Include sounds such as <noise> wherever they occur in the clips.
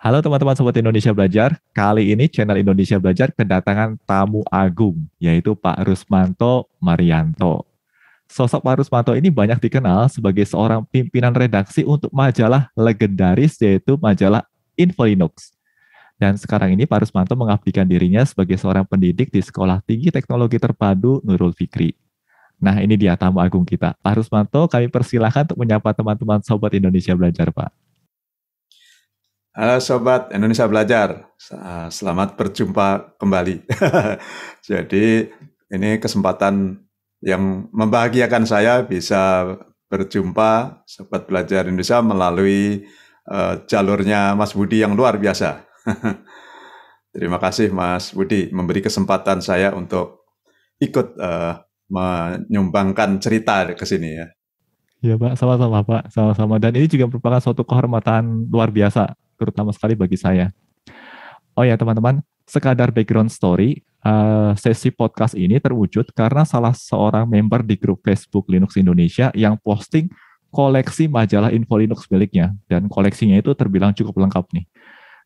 Halo teman-teman Sobat Indonesia Belajar, kali ini channel Indonesia Belajar kedatangan tamu agung, yaitu Pak Rusmanto Marianto. Sosok Pak Rusmanto ini banyak dikenal sebagai seorang pimpinan redaksi untuk majalah legendaris yaitu majalah Infolinux. Dan sekarang ini Pak Rusmanto mengabdikan dirinya sebagai seorang pendidik di Sekolah Tinggi Teknologi Terpadu Nurul Fikri. Nah ini dia tamu agung kita. Pak Rusmanto, kami persilahkan untuk menyapa teman-teman Sobat Indonesia Belajar Pak. Halo Sobat Indonesia Belajar, eh, selamat berjumpa kembali. <laughs> Jadi ini kesempatan yang membahagiakan saya bisa berjumpa Sobat Belajar Indonesia melalui uh, jalurnya Mas Budi yang luar biasa. <laughs> Terima kasih Mas Budi memberi kesempatan saya untuk ikut uh, menyumbangkan cerita ke sini ya. Iya Pak, sama-sama Pak, sama-sama. Dan ini juga merupakan suatu kehormatan luar biasa terutama sekali bagi saya. Oh ya teman-teman, sekadar background story, eh, sesi podcast ini terwujud karena salah seorang member di grup Facebook Linux Indonesia yang posting koleksi majalah info Linux miliknya dan koleksinya itu terbilang cukup lengkap nih.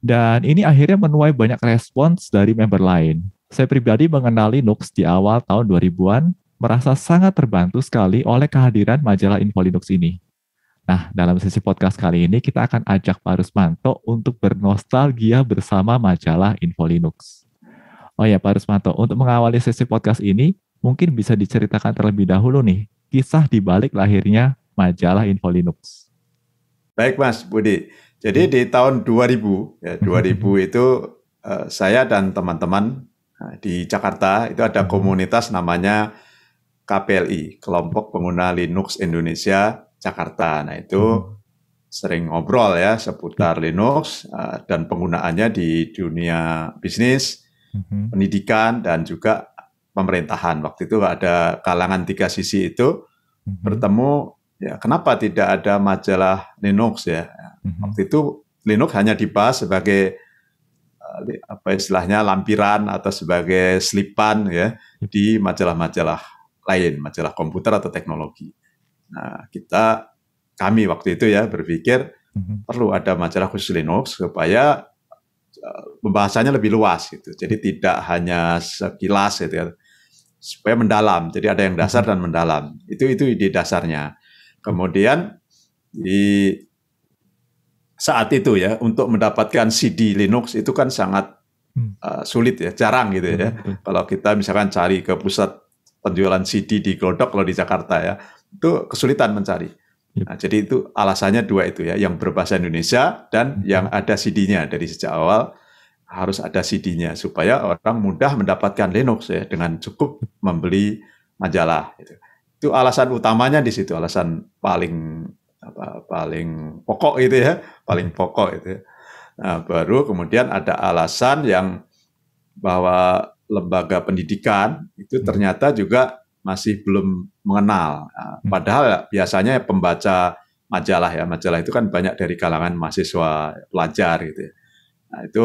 Dan ini akhirnya menuai banyak respons dari member lain. Saya pribadi mengenal Linux di awal tahun 2000-an, merasa sangat terbantu sekali oleh kehadiran majalah info Linux ini. Nah, dalam sesi podcast kali ini kita akan ajak Pak Rusmanto untuk bernostalgia bersama majalah Info Linux. Oh ya, Pak Rusmanto, untuk mengawali sesi podcast ini, mungkin bisa diceritakan terlebih dahulu nih, kisah di balik lahirnya majalah Info Linux. Baik, Mas Budi. Jadi di tahun 2000, ya, 2000 <laughs> itu uh, saya dan teman-teman nah, di Jakarta itu ada hmm. komunitas namanya KPLI, Kelompok Pengguna Linux Indonesia Jakarta. Nah itu hmm. sering ngobrol ya seputar Linux eh, dan penggunaannya di dunia bisnis, hmm. pendidikan dan juga pemerintahan. Waktu itu ada kalangan tiga sisi itu hmm. bertemu. Ya kenapa tidak ada majalah Linux ya? Waktu itu Linux hanya dibahas sebagai eh, apa istilahnya lampiran atau sebagai selipan ya di majalah-majalah lain, majalah komputer atau teknologi. Nah, kita kami waktu itu ya berpikir mm-hmm. perlu ada majalah khusus Linux supaya eh, pembahasannya lebih luas gitu. Jadi tidak hanya sekilas gitu ya. Supaya mendalam. Jadi ada yang dasar mhm. dan mendalam. Itu itu di dasarnya. Kemudian di saat itu ya untuk mendapatkan CD Linux itu kan sangat uh, sulit ya, jarang gitu ya. Kalau kita misalkan cari ke pusat penjualan CD di Glodok kalau di Jakarta ya, itu kesulitan mencari. Nah, jadi itu alasannya dua itu ya, yang berbahasa Indonesia dan mm-hmm. yang ada CD-nya dari sejak awal harus ada CD-nya supaya orang mudah mendapatkan Linux ya dengan cukup membeli majalah. Gitu. Itu alasan utamanya di situ, alasan paling apa, paling pokok itu ya, paling pokok itu. Ya. Nah, baru kemudian ada alasan yang bahwa lembaga pendidikan itu mm-hmm. ternyata juga masih belum mengenal. Nah, hmm. Padahal biasanya pembaca majalah ya, majalah itu kan banyak dari kalangan mahasiswa pelajar gitu ya. Nah, itu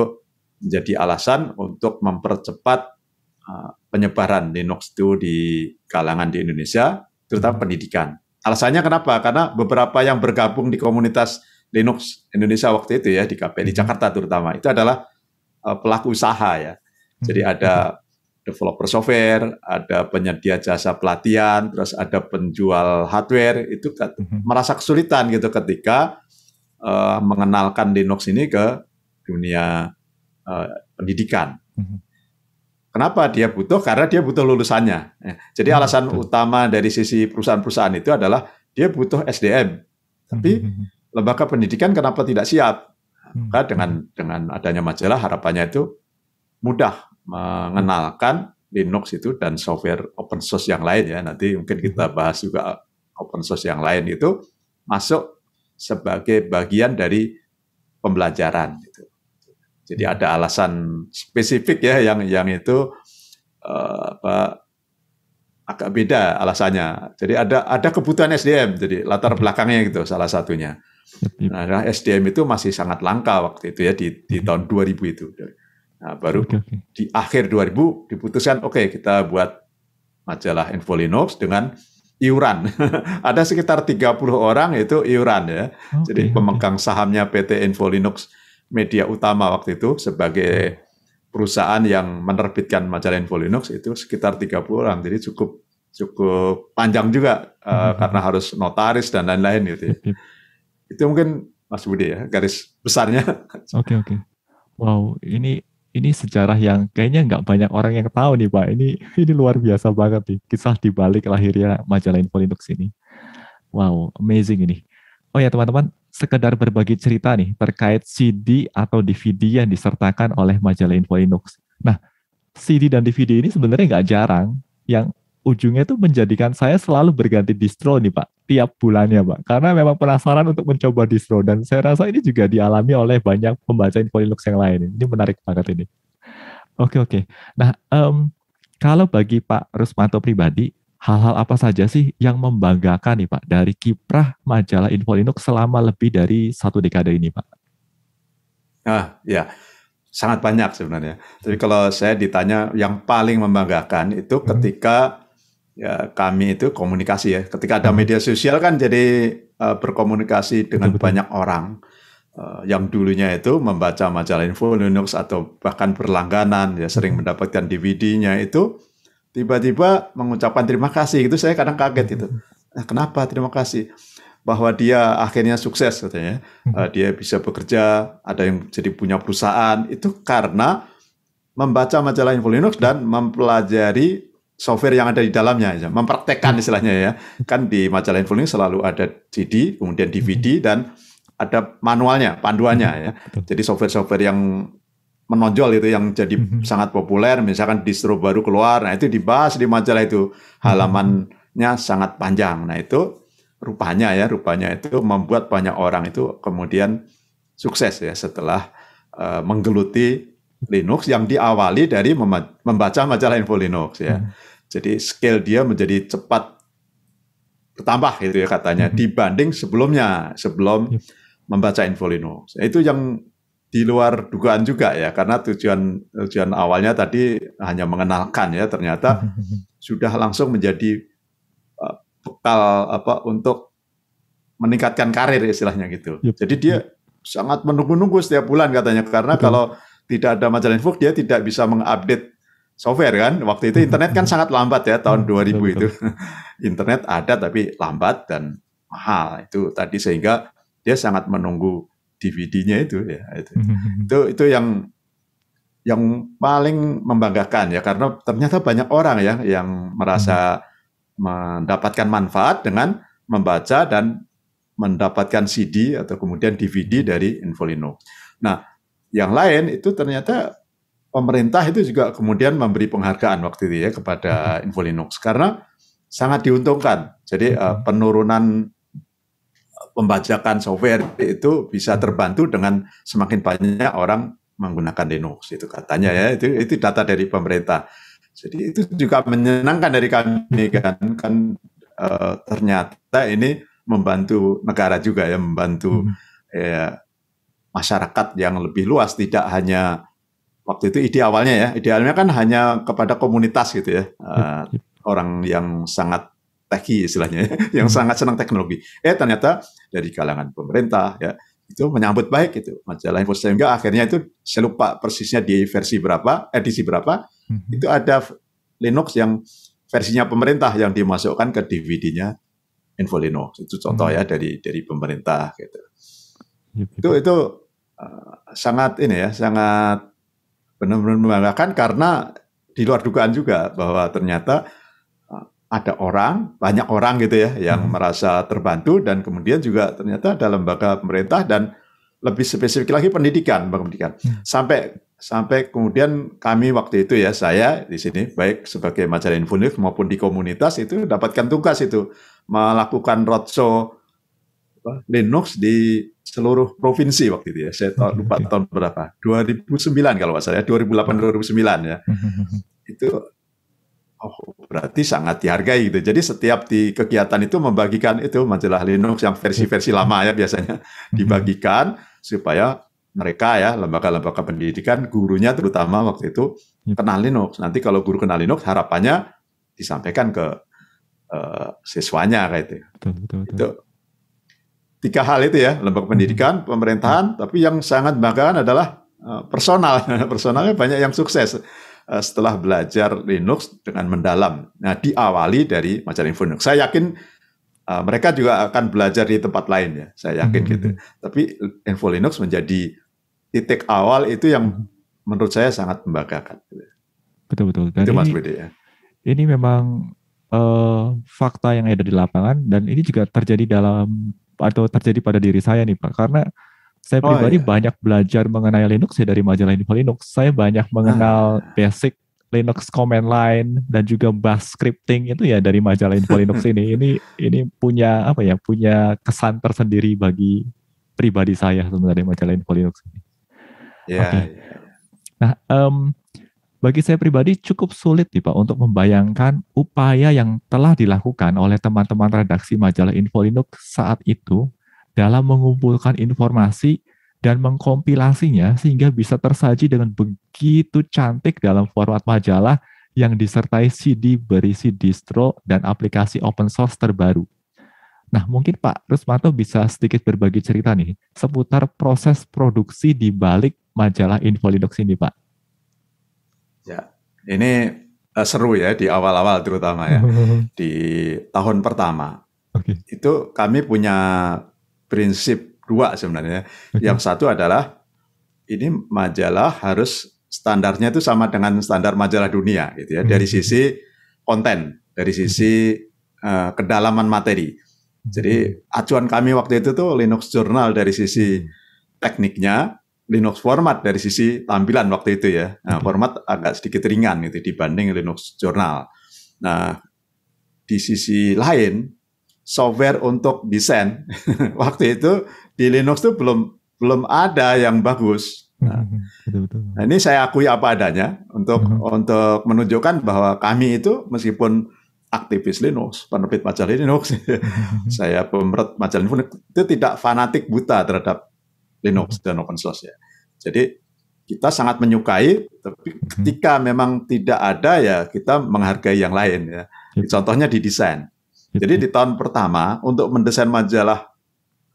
menjadi alasan untuk mempercepat eh, penyebaran Linux itu di kalangan di Indonesia, terutama hmm. pendidikan. Alasannya kenapa? Karena beberapa yang bergabung di komunitas Linux Indonesia waktu itu ya di KPI di hmm. Jakarta terutama itu adalah eh, pelaku usaha ya. Jadi ada developer software, ada penyedia jasa pelatihan, terus ada penjual hardware itu mm merasa kesulitan gitu ketika uh, mengenalkan Linux ini ke dunia uh, pendidikan. Mhm. Kenapa dia butuh? Karena dia butuh lulusannya. Eh, jadi mhm, alasan utama dari sisi perusahaan-perusahaan itu adalah dia butuh SDM. Tapi mhm, lembaga pendidikan kenapa tidak siap? Maka dengan dengan adanya majalah harapannya itu mudah mengenalkan Linux itu dan software open source yang lain ya. Nanti mungkin kita hmm. bahas juga open source yang lain itu masuk sebagai bagian dari pembelajaran. Gitu. Jadi hmm. ada alasan spesifik ya yang yang itu uh, apa, agak beda alasannya. Jadi ada ada kebutuhan SDM. Jadi latar belakangnya gitu salah satunya. Hmm. Nah, SDM itu masih sangat langka waktu itu ya di, di tahun 2000 itu. Nah, baru okay, okay. di akhir 2000 diputuskan oke okay, kita buat majalah Info Linux dengan iuran. <laughs> Ada sekitar 30 orang itu iuran ya. Okay, Jadi pemegang okay. sahamnya PT Info Linux Media Utama waktu itu sebagai perusahaan yang menerbitkan majalah Info Linux itu sekitar 30 orang. Jadi cukup cukup panjang juga mm -hmm. karena harus notaris dan lain-lain gitu. Ya. Itu mungkin Mas Budi ya garis besarnya. Oke okay, oke. Okay. Wow, ini ini sejarah yang kayaknya nggak banyak orang yang tahu nih Pak. Ini ini luar biasa banget nih kisah di balik lahirnya majalah Info Linux ini. Wow, amazing ini. Oh ya teman-teman, sekedar berbagi cerita nih terkait CD atau DVD yang disertakan oleh majalah Info Linux. Nah, CD dan DVD ini sebenarnya nggak jarang yang ujungnya itu menjadikan saya selalu berganti distro nih Pak, tiap bulannya Pak. Karena memang penasaran untuk mencoba distro dan saya rasa ini juga dialami oleh banyak pembaca info Linux yang lain. Ini menarik banget ini. Oke oke. Nah um, kalau bagi Pak Rusmanto pribadi, hal-hal apa saja sih yang membanggakan nih Pak dari kiprah majalah info Linux selama lebih dari satu dekade ini Pak? Ah ya sangat banyak sebenarnya. Tapi kalau saya ditanya yang paling membanggakan itu hmm. ketika ya kami itu komunikasi ya. Ketika ada media sosial kan jadi uh, berkomunikasi dengan Betul. banyak orang uh, yang dulunya itu membaca majalah info Linux atau bahkan berlangganan ya sering mm-hmm. mendapatkan DVD-nya itu tiba-tiba mengucapkan terima kasih itu saya kadang kaget itu. Mm-hmm. Nah, kenapa terima kasih? Bahwa dia akhirnya sukses katanya. Uh, dia bisa bekerja, ada yang jadi punya perusahaan itu karena membaca majalah info Linux dan mempelajari software yang ada di dalamnya, ya. mempraktekkan hmm. istilahnya ya. Kan di majalah Infolink selalu ada CD, kemudian DVD hmm. dan ada manualnya, panduannya hmm. ya. Jadi software-software yang menonjol itu yang jadi mm -hmm. sangat populer misalkan distro baru keluar nah itu dibahas di majalah itu halamannya sangat panjang nah itu rupanya ya rupanya itu membuat banyak orang itu kemudian sukses ya setelah uh, menggeluti Linux yang diawali dari membaca majalah info Linux ya. Hmm. Jadi scale dia menjadi cepat bertambah gitu ya katanya hmm. dibanding sebelumnya sebelum yep. membaca info Linux. Itu yang di luar dugaan juga ya karena tujuan tujuan awalnya tadi hanya mengenalkan ya ternyata <laughs> sudah langsung menjadi e, bekal apa untuk meningkatkan karir istilahnya gitu. Yep. Jadi dia yep. sangat menunggu-nunggu setiap bulan katanya karena Betul. kalau tidak ada majalah info dia tidak bisa mengupdate software kan. Waktu itu internet kan <laughs> sangat lambat ya tahun 2000 itu. <laughs> internet ada tapi lambat dan mahal itu tadi sehingga dia sangat menunggu DVD-nya itu ya itu. <laughs> itu itu yang yang paling membanggakan ya karena ternyata banyak orang ya yang merasa mendapatkan manfaat dengan membaca dan mendapatkan CD atau kemudian DVD dari Infolino. Nah, yang lain itu ternyata pemerintah itu juga kemudian memberi penghargaan waktu itu ya kepada mm-hmm. Info Linux karena sangat diuntungkan. Jadi uh, penurunan eh, pembajakan software itu bisa terbantu dengan semakin banyak orang menggunakan Linux itu katanya ya itu itu data dari pemerintah. Jadi itu juga menyenangkan dari kami kan kan uh, ternyata ini membantu negara juga ya membantu hmm. ya masyarakat yang lebih luas, tidak hanya waktu itu ide awalnya ya, idealnya kan hanya kepada komunitas gitu ya, uh, orang yang sangat teki istilahnya, ya, <laughs> yang hmm. sangat senang teknologi. Eh ternyata dari kalangan pemerintah ya itu menyambut baik itu majalah info sehingga akhirnya itu saya lupa persisnya di versi berapa edisi eh, berapa hmm. itu ada Linux yang versinya pemerintah yang dimasukkan ke DVD-nya Info Linux itu contoh ya dari dari pemerintah gitu. Itu itu uh, sangat ini ya, sangat benar-benar membanggakan karena di luar dugaan juga bahwa ternyata eh, ada orang, banyak orang gitu ya yang hmm. merasa terbantu dan kemudian juga ternyata ada lembaga pemerintah dan lebih spesifik lagi pendidikan, lembaga pendidikan. Hmm. Sampai sampai kemudian kami waktu itu ya saya di sini baik sebagai majalah Infonif maupun di komunitas itu dapatkan tugas itu melakukan roadshow Linux di seluruh provinsi waktu itu ya. Saya tahu, lupa hmm. tahun berapa. 2009 kalau nggak salah ya, 2008 2009 nah. ya. Hmm. itu oh berarti sangat dihargai gitu. Jadi setiap di kegiatan itu membagikan itu majalah Linux yang versi-versi lama ya biasanya hmm. dibagikan supaya mereka ya lembaga-lembaga pendidikan gurunya terutama waktu itu kenal Linux. Nanti kalau guru kenal Linux harapannya disampaikan ke uh, siswanya kayak itu. Betul, betul, betul. Itu tiga hal itu ya lembaga hmm. pendidikan pemerintahan hmm. tapi yang sangat banggakan adalah eh, personal <laughs> personalnya banyak yang sukses eh, setelah belajar Linux dengan mendalam nah diawali dari macam info Linux saya yakin eh, mereka juga akan belajar di tempat lain ya saya yakin hmm. gitu tapi info Linux menjadi titik awal itu yang menurut saya sangat membanggakan betul betul Dan itu ini, Mas ya ini memang uh, fakta yang ada di lapangan dan ini juga terjadi dalam atau terjadi pada diri saya nih Pak karena saya oh, pribadi oh, iya. banyak belajar mengenai Linux ya dari majalah Info Linux. Saya banyak nah. mengenal ah. basic Linux command line dan juga bash scripting itu ya dari majalah Info Linux <laughs> ini. Ini ini punya apa ya? Punya kesan tersendiri bagi pribadi saya sebenarnya majalah Info Linux ini. Yeah, Okay. Iya. Yeah. Nah, um, bagi saya pribadi cukup sulit nih Pak untuk membayangkan upaya yang telah dilakukan oleh teman-teman redaksi majalah Infolinux saat itu dalam mengumpulkan informasi dan mengkompilasinya sehingga bisa tersaji dengan begitu cantik dalam format majalah yang disertai CD berisi distro dan aplikasi open source terbaru. Nah, mungkin Pak Rusmanto bisa sedikit berbagi cerita nih seputar proses produksi di balik majalah Infolinux ini, Pak. Ya, ini uh, seru ya di awal-awal terutama ya <laughs> di tahun pertama. Okay. Itu kami punya prinsip dua sebenarnya. Okay. Yang satu adalah ini majalah harus standarnya itu sama dengan standar majalah dunia gitu ya dari sisi konten, dari sisi uh, kedalaman materi. Jadi acuan kami waktu itu tuh Linux Journal dari sisi tekniknya, Linux format dari sisi tampilan waktu itu ya. Nah, mm-hmm. format agak sedikit ringan itu dibanding Linux jurnal. Nah, di sisi lain software untuk desain <laughs> waktu itu di Linux itu belum belum ada yang bagus. Nah, mm-hmm. nah ini saya akui apa adanya untuk uh untuk menunjukkan bahwa kami itu meskipun aktivis Linux, penerbit majalah Linux, <laughs> saya pemerat majalah Linux itu tidak fanatik buta terhadap Linux dan open source ya. Jadi kita sangat menyukai, tapi hmm. ketika memang tidak ada ya kita menghargai yang lain ya. Gitu. Contohnya di desain. Gitu. Jadi di tahun pertama untuk mendesain majalah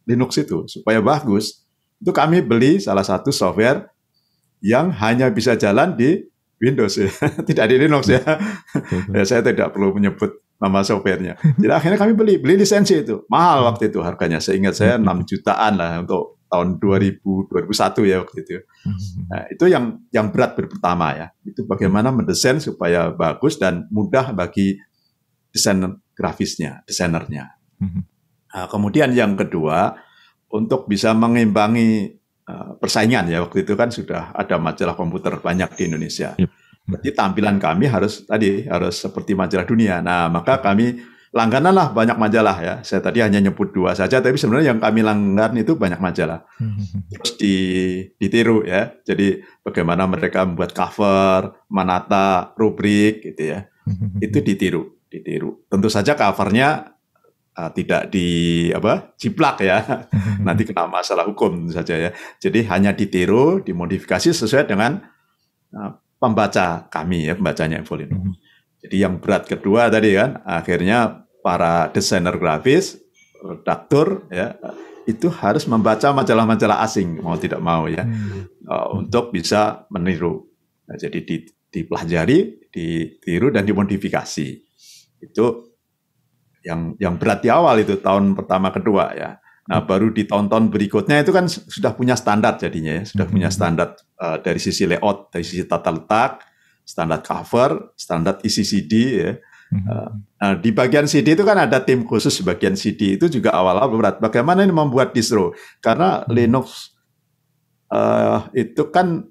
Linux itu supaya bagus, itu kami beli salah satu software yang hanya bisa jalan di Windows ya, <laughs> tidak di Linux ya. Gitu. <laughs> ya saya tidak perlu menyebut nama softwarenya. Jadi akhirnya kami beli, beli lisensi itu. Mahal waktu itu harganya. Seingat saya 6 jutaan lah untuk tahun 2000 2001 ya waktu itu. Mm-hmm. Nah, itu yang yang berat pertama ya. Itu bagaimana mendesain supaya bagus dan mudah bagi desain grafisnya, desainernya. Mm-hmm. Nah, kemudian yang kedua untuk bisa mengimbangi eh, persaingan ya waktu itu kan sudah ada majalah komputer banyak di Indonesia. Jadi tampilan kami harus tadi harus seperti majalah dunia. Nah, maka kami langganan lah banyak majalah ya. Saya tadi hanya nyebut dua saja, tapi sebenarnya yang kami langgan itu banyak majalah. Hmm. Terus di, ditiru ya. Jadi bagaimana mereka membuat cover, manata, rubrik gitu ya. Hmm. Itu ditiru, ditiru. Tentu saja covernya uh, tidak di apa ciplak ya. <laughs> Nanti kena masalah hukum saja ya. Jadi hanya ditiru, dimodifikasi sesuai dengan uh, pembaca kami ya, pembacanya Evolino. Hmm. Jadi yang berat kedua tadi kan akhirnya para desainer grafis, redaktur ya itu harus membaca majalah-majalah asing mau tidak mau ya hmm. uh, untuk bisa meniru. Nah, jadi di, dipelajari, ditiru dan dimodifikasi. Itu yang yang berat di awal itu tahun pertama kedua ya. Nah, hmm. baru ditonton berikutnya itu kan sudah punya standar jadinya ya, sudah punya hmm. standar uh, dari sisi layout, dari sisi tata letak, standar cover, standar isi e CD ya. Eh, nah, di bagian CD itu kan ada tim khusus bagian CD itu juga awal-awal berat. Bagaimana ini membuat distro? Karena hmm. Linux uh, itu kan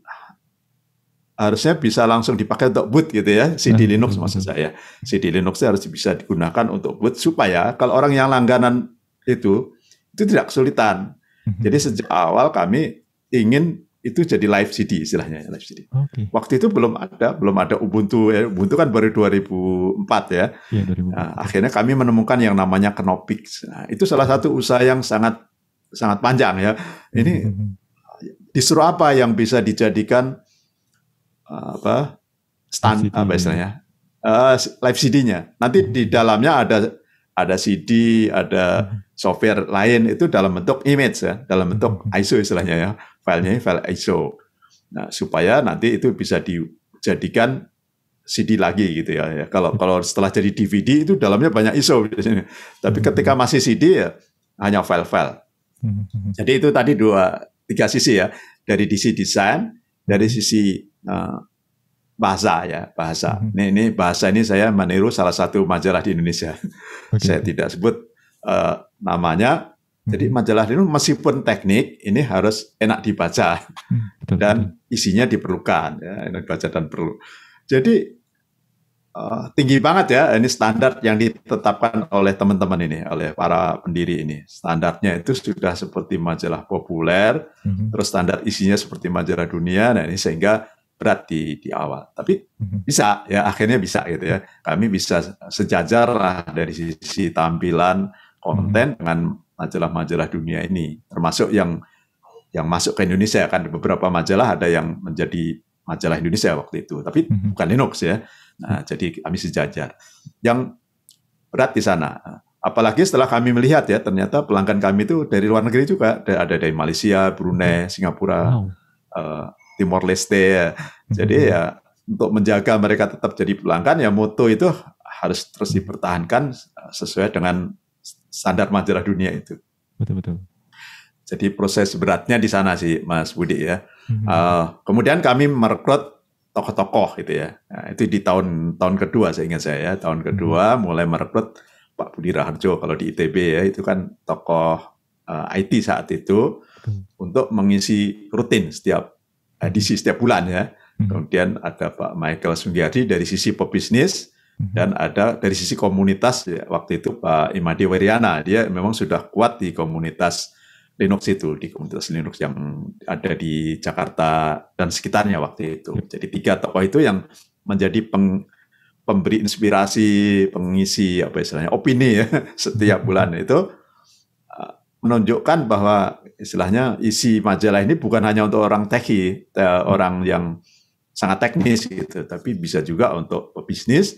harusnya bisa langsung dipakai untuk boot gitu ya CD hmm. Linux hmm. maksud saya CD Linux harus bisa digunakan untuk boot supaya kalau orang yang langganan itu itu tidak kesulitan hmm. jadi sejak awal kami ingin itu jadi live CD istilahnya live CD. Okay. Waktu itu belum ada belum ada Ubuntu ya, Ubuntu kan baru 2004 ya. ya 2004. Nah, akhirnya kami menemukan yang namanya Kenopix. Nah, itu salah satu usaha yang sangat sangat panjang ya. Ini <laughs> disuruh apa yang bisa dijadikan apa stand CD apa istilahnya uh, live CD-nya. Nanti di hmm. dalamnya ada ada CD, ada hmm. software lain itu dalam bentuk image ya, dalam bentuk hmm. ISO istilahnya ya filenya file ISO. Nah, supaya nanti itu bisa dijadikan CD lagi gitu ya. ya. Kalau kalau setelah jadi DVD itu dalamnya banyak ISO biasanya. Tapi hmm. ketika masih CD ya hanya file-file. Hmm. Jadi itu tadi dua tiga sisi ya. Dari sisi desain, dari sisi uh, bahasa ya bahasa. Hmm. Ini ini bahasa ini saya meniru salah satu majalah di Indonesia. Okay. saya tidak sebut uh, namanya jadi hmm. majalah ini meskipun teknik ini harus enak dibaca hmm, dan isinya diperlukan ya, enak dibaca dan perlu. Jadi uh, tinggi banget ya ini standar yang ditetapkan oleh teman-teman ini oleh para pendiri ini. Standarnya itu sudah seperti majalah populer, hmm terus standar isinya seperti majalah dunia. Nah ini sehingga berat di di awal. Tapi hmm bisa ya akhirnya bisa gitu ya. Kami bisa sejajar lah dari sisi tampilan konten hmm dengan majalah-majalah dunia ini, termasuk yang yang masuk ke Indonesia kan beberapa majalah ada yang menjadi majalah Indonesia waktu itu, tapi mhm. bukan Linux ya. Nah, mhm. jadi kami sejajar. Yang berat di sana. Apalagi setelah kami melihat ya, ternyata pelanggan kami itu dari luar negeri juga, ada dari Malaysia, Brunei, mhm. Singapura, wow. uh, Timor Leste. Ya. Jadi ya untuk menjaga mereka tetap jadi pelanggan ya moto itu harus terus dipertahankan eh, sesuai dengan standar majalah dunia itu. Betul betul. Jadi proses beratnya di sana sih, Mas Budi ya. Mm-hmm. Uh, kemudian kami merekrut tokoh-tokoh gitu ya. Nah, itu di tahun tahun kedua saya ingat saya ya, tahun mhm. kedua mm-hmm. mulai merekrut Pak Budi Raharjo kalau di ITB ya itu kan tokoh uh, eh, IT saat itu mm-hmm. untuk mengisi rutin setiap edisi mhm. setiap bulan ya. Mm-hmm. Kemudian ada Pak Michael Sunggiadi dari sisi pebisnis, Mhm. Dan ada dari sisi komunitas ya, waktu itu Pak Imadi Weriana, dia memang sudah kuat di komunitas Linux itu, di komunitas Linux yang ada di Jakarta dan sekitarnya waktu itu. Ya. Jadi tiga tokoh itu yang menjadi peng, pemberi inspirasi, pengisi apa istilahnya, opini ya <laughs> setiap mhm. bulan itu ah, menunjukkan bahwa istilahnya isi majalah ini bukan hanya untuk orang teki eh, hmm. orang yang sangat teknis gitu, tapi bisa juga untuk pebisnis,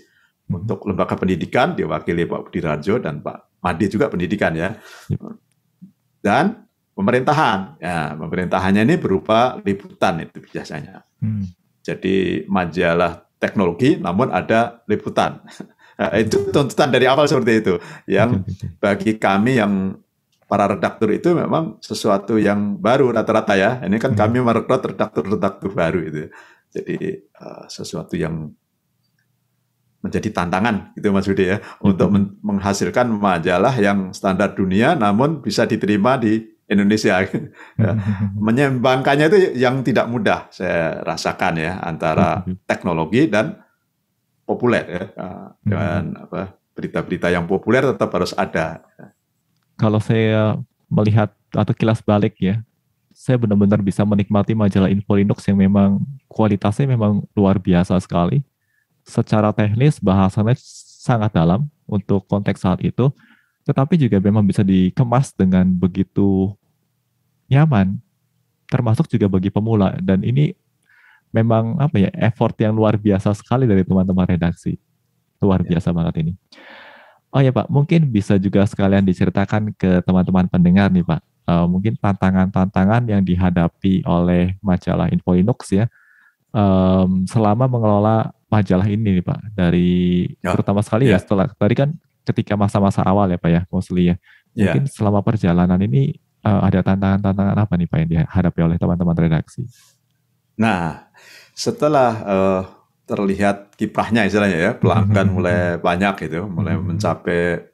untuk lembaga pendidikan diwakili Pak Budi Rajo dan Pak Madi juga pendidikan ya. Dan pemerintahan. Ya, pemerintahannya ini berupa liputan itu biasanya. Hmm. Jadi majalah teknologi namun ada liputan. <laughs> Nah, itu tuntutan dari awal seperti itu. Yang bagi kami yang para redaktur itu memang sesuatu yang baru rata-rata ya. Ini kan hmm. kami merekrut redaktur-redaktur baru itu. Jadi uh, sesuatu yang menjadi tantangan gitu Mas Budi ya hmm. untuk men menghasilkan majalah yang standar dunia namun bisa diterima di Indonesia. <laughs> Ya. Mhm. Menyembangkannya itu yang tidak mudah saya rasakan ya antara mhm. teknologi dan populer ya ah, mhm. dengan apa berita-berita yang populer tetap harus ada. Kalau saya melihat atau kilas balik ya saya benar-benar bisa menikmati majalah Info Linux yang memang kualitasnya memang luar biasa sekali secara teknis bahasannya sangat dalam untuk konteks saat itu, tetapi juga memang bisa dikemas dengan begitu nyaman, termasuk juga bagi pemula. Dan ini memang apa ya effort yang luar biasa sekali dari teman-teman redaksi, luar ya. biasa banget ini. Oh ya Pak, mungkin bisa juga sekalian diceritakan ke teman-teman pendengar nih Pak, uh, mungkin tantangan-tantangan yang dihadapi oleh majalah Info Linux ya, um, selama mengelola majalah ini nih Pak dari ya. pertama terutama sekali ya. ya setelah tadi kan ketika masa-masa awal ya Pak ya mostly ya, ya. mungkin selama perjalanan ini uh, ada tantangan-tantangan apa nih Pak yang dihadapi oleh teman-teman redaksi? Nah setelah uh, terlihat kiprahnya istilahnya ya pelanggan mm-hmm. mulai banyak gitu mulai mm-hmm. mencapai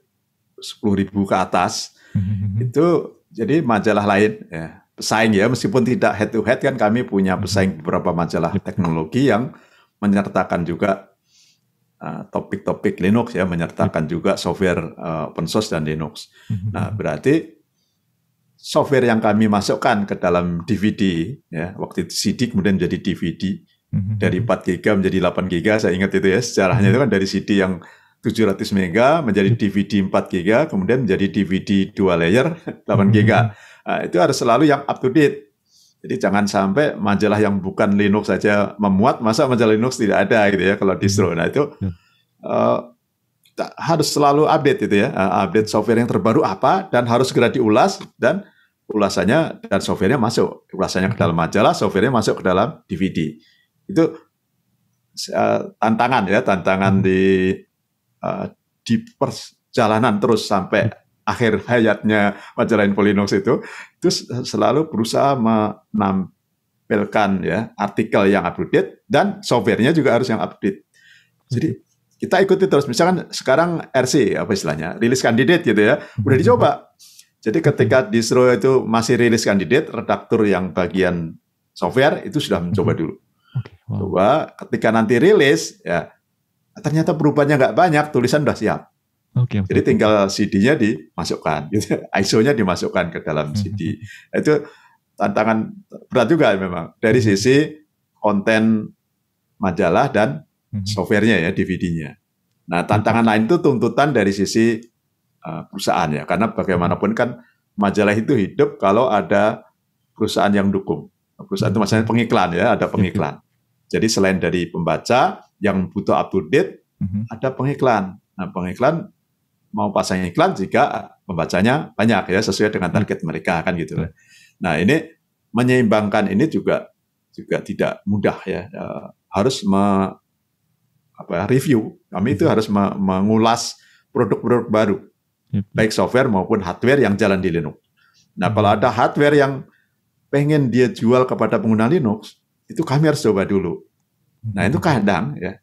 sepuluh ribu ke atas mm-hmm. itu jadi majalah lain ya pesaing ya meskipun tidak head to head kan kami punya mhm. pesaing beberapa majalah teknologi yang menyertakan juga uh, topik-topik uh, Linux ya, menyertakan hmm. juga software uh, open source dan Linux. Hmm. Nah, berarti software yang kami masukkan ke dalam DVD ya, waktu itu CD kemudian jadi DVD hmm. dari 4 GB menjadi 8 GB, saya ingat itu ya sejarahnya itu kan hmm. dari CD yang 700 MB menjadi DVD 4 GB, kemudian menjadi DVD dua layer 8 <laughs> hmm. GB. Nah, itu harus selalu yang up to date jadi jangan sampai majalah yang bukan Linux saja memuat, masa majalah Linux tidak ada gitu ya kalau distro. Hmm. Nah itu ya. uh, harus selalu update itu ya, uh, update software yang terbaru apa dan harus segera diulas dan ulasannya dan softwarenya masuk, ulasannya ke dalam hmm. majalah, softwarenya masuk ke dalam DVD. Itu uh, tantangan ya, tantangan hmm. di uh, di perjalanan terus sampai hmm. akhir hayatnya majalah Info Linux itu itu eh, selalu berusaha menampilkan ya artikel yang update dan softwarenya juga harus yang update. Jadi hmm. kita ikuti terus. Misalkan sekarang RC apa istilahnya, rilis kandidat gitu ya, udah hmm. dicoba. Jadi ketika distro itu masih rilis kandidat, redaktur yang bagian software itu sudah hmm. mencoba dulu. Coba ketika nanti rilis ya ternyata perubahannya nggak banyak, tulisan sudah siap. Okay, Jadi tinggal CD-nya dimasukkan, gitu. <laughs> ISO-nya dimasukkan ke dalam hmm, CD. Hmm. Nah, itu tantangan berat juga ya memang dari hmm, sisi konten majalah dan softwarenya ya DVD-nya. Nah tantangan lain itu tuntutan dari sisi uh, perusahaan ya, karena bagaimanapun kan majalah itu hidup kalau ada perusahaan yang dukung. Perusahaan itu maksudnya pengiklan ya, ada pengiklan. Jadi selain dari pembaca yang butuh up to date, ada pengiklan. Nah pengiklan mau pasang iklan jika membacanya banyak ya sesuai dengan hmm. target mereka kan gitu. Nah ini menyeimbangkan ini juga juga tidak mudah ya e, harus me, apa review kami itu hmm. harus me, mengulas produk-produk baru baik software maupun hardware yang jalan di Linux. Nah kalau hmm. ada hardware yang pengen dia jual kepada pengguna Linux itu kami harus coba dulu. Nah itu kadang ya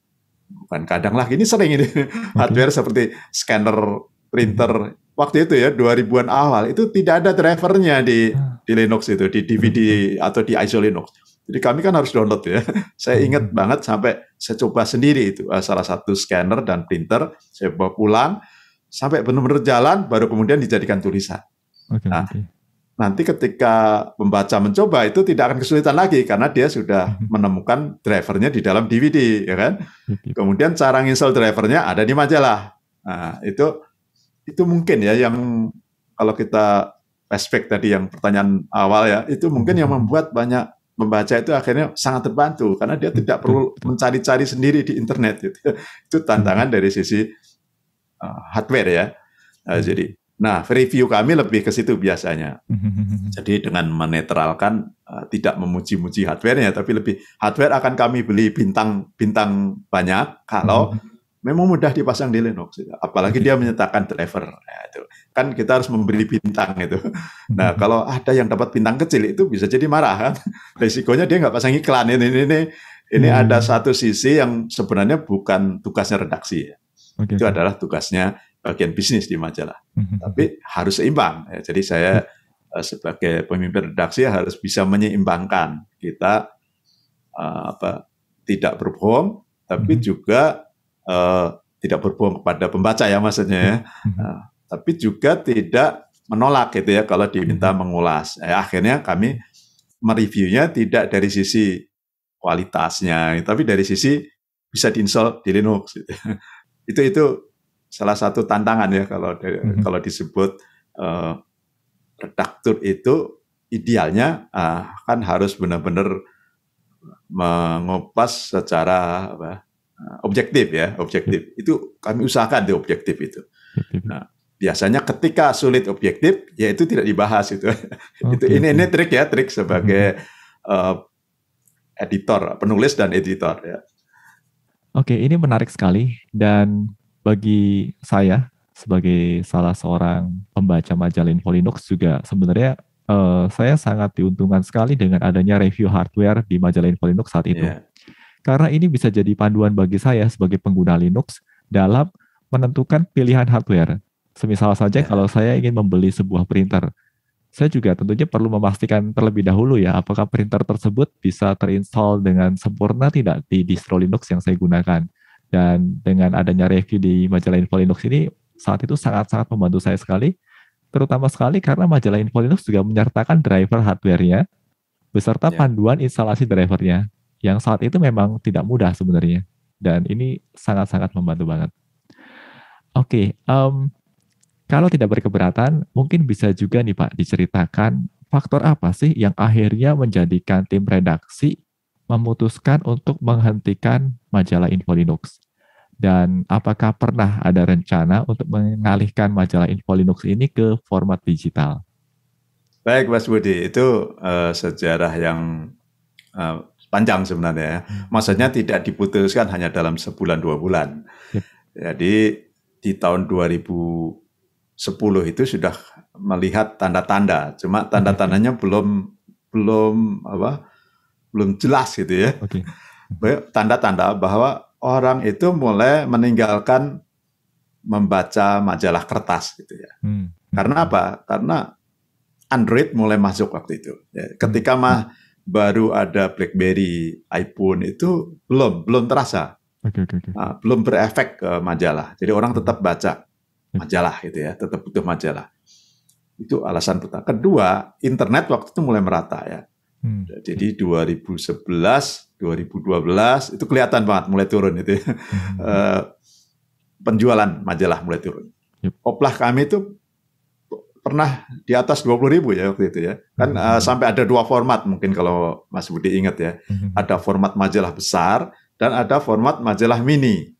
bukan kadang lah ini sering ini <laughs> mhm. hardware seperti scanner printer waktu itu ya 2000-an awal itu tidak ada drivernya di ah. di Linux itu di DVD mhm. atau di ISO Linux. Jadi kami kan harus download ya. <laughs> Saya ingat mhm. banget sampai saya coba sendiri itu eh, salah satu scanner dan printer saya bawa pulang sampai benar-benar jalan baru kemudian dijadikan tulisan. Okay, nah, okay nanti ketika pembaca mencoba itu tidak akan kesulitan lagi karena dia sudah <laughs> menemukan drivernya di dalam DVD, ya kan? Kemudian cara install drivernya ada di majalah. Nah, itu itu mungkin ya yang kalau kita respect tadi yang pertanyaan awal ya, itu mungkin yang hmm. membuat banyak membaca itu akhirnya sangat terbantu karena dia tidak perlu mencari-cari sendiri di internet. Gitu. <laughs> Itu tantangan hmm. dari sisi eh, hardware ya. Uh, jadi Nah, review kami lebih ke situ biasanya. <laughs> Jadi dengan menetralkan uh, tidak memuji-muji hardware-nya tapi lebih hardware akan kami beli bintang-bintang banyak kalau <laughs> memang mudah dipasang di Linux. Gitu. Apalagi dia menyatakan driver. Nah, itu. Kan kita harus memberi bintang itu. Nah, <laughs> kalau ada yang dapat bintang kecil itu bisa jadi marah kan. Resikonya dia nggak pasang iklan ini ini ini, ini hmm. ada satu sisi yang sebenarnya bukan tugasnya redaksi ya. Okay. Itu adalah tugasnya bagian bisnis di majalah. Mhm. Tapi harus seimbang. Ya, jadi saya hmm. eh, sebagai pemimpin redaksi harus bisa menyeimbangkan kita uh, apa tidak berbohong, tapi mhm. juga uh, tidak berbohong kepada pembaca ya maksudnya. Uh, tapi juga tidak menolak gitu ya kalau diminta mengulas. Ya, akhirnya kami mereviewnya tidak dari sisi kualitasnya, tapi dari sisi bisa diinstal di Linux. Gitu. <laughs> itu itu salah satu tantangan ya kalau mm-hmm. kalau disebut uh, eh, redaktur itu idealnya uh, kan harus benar-benar mengupas secara apa, ah, objektif ya objektif mm-hmm. itu kami usahakan di objektif itu. Nah, biasanya ketika sulit objektif ya itu tidak dibahas itu okay. <laughs> itu ini ini trik ya trik sebagai uh, editor penulis dan editor ya oke ini menarik sekali dan bagi saya sebagai salah seorang pembaca majalah Info juga sebenarnya uh, saya sangat diuntungkan sekali dengan adanya review hardware di majalah Info saat itu. Yeah. Karena ini bisa jadi panduan bagi saya sebagai pengguna Linux dalam menentukan pilihan hardware. Semisal saja yeah. kalau saya ingin membeli sebuah printer, saya juga tentunya perlu memastikan terlebih dahulu ya apakah printer tersebut bisa terinstall dengan sempurna tidak di distro Linux yang saya gunakan. Dan dengan adanya review di majalah Linux ini saat itu sangat-sangat membantu saya sekali, terutama sekali karena majalah Linux juga menyertakan driver hardware-nya beserta ya. panduan instalasi drivernya yang saat itu memang tidak mudah sebenarnya. Dan ini sangat-sangat membantu banget. Oke, okay, um, kalau tidak berkeberatan, mungkin bisa juga nih Pak diceritakan faktor apa sih yang akhirnya menjadikan tim redaksi memutuskan untuk menghentikan majalah Infolinux. Dan apakah pernah ada rencana untuk mengalihkan majalah Infolinux ini ke format digital? Baik, Mas Budi, itu uh, sejarah yang uh, panjang sebenarnya. Ya. Hmm. Maksudnya tidak diputuskan hanya dalam sebulan dua bulan. Ya. Jadi di tahun 2010 itu sudah melihat tanda-tanda, cuma tanda-tandanya hmm. belum belum apa belum jelas gitu ya. Okay tanda-tanda bahwa orang itu mulai meninggalkan membaca majalah kertas gitu ya. Hmm. hmm. Karena apa? Karena Android mulai masuk waktu itu. Ya, ketika hmm. mah baru ada BlackBerry, iPhone itu belum belum terasa, okay, okay, okay. Nah, belum berefek ke majalah. Jadi orang tetap baca hmm. majalah gitu ya, tetap butuh majalah. Itu alasan pertama. Kedua, internet waktu itu mulai merata ya. Hmm. Jadi 2011 2012 itu kelihatan banget mulai turun itu ya. hmm. <laughs> Eh, penjualan majalah mulai turun. Yep. Oplah kami itu pernah di atas 20 ribu ya waktu itu ya. Kan hmm. uh, sampai ada dua format mungkin kalau Mas Budi ingat ya. Hmm. Ada format majalah besar dan ada format majalah mini.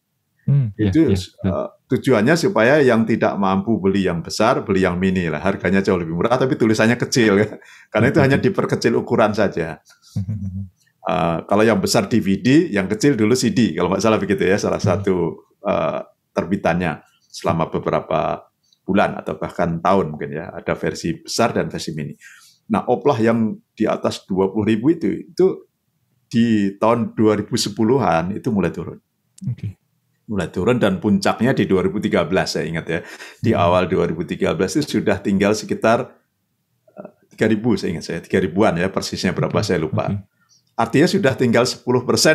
Hmm, ya, itu yeah, ya. yeah, Uh, tujuannya supaya yang tidak mampu beli yang besar, beli yang mini lah. Harganya jauh lebih murah tapi tulisannya kecil ya. Karena itu hanya hmm. diperkecil ukuran saja. Hmm. Eh, kalau yang besar DVD, yang kecil dulu CD, kalau nggak salah begitu ya, salah hmm. satu uh, terbitannya selama beberapa bulan atau bahkan tahun mungkin ya, ada versi besar dan versi mini. Nah, oplah yang di atas 20 ribu itu, itu di tahun 2010-an itu mulai turun. Okay. Mulai turun dan puncaknya di 2013 saya ingat ya. Di hmm. awal 2013 itu sudah tinggal sekitar eh, ribu saya ingat saya, 3000 ribuan ya persisnya berapa okay. saya lupa. Okay Artinya sudah tinggal 10%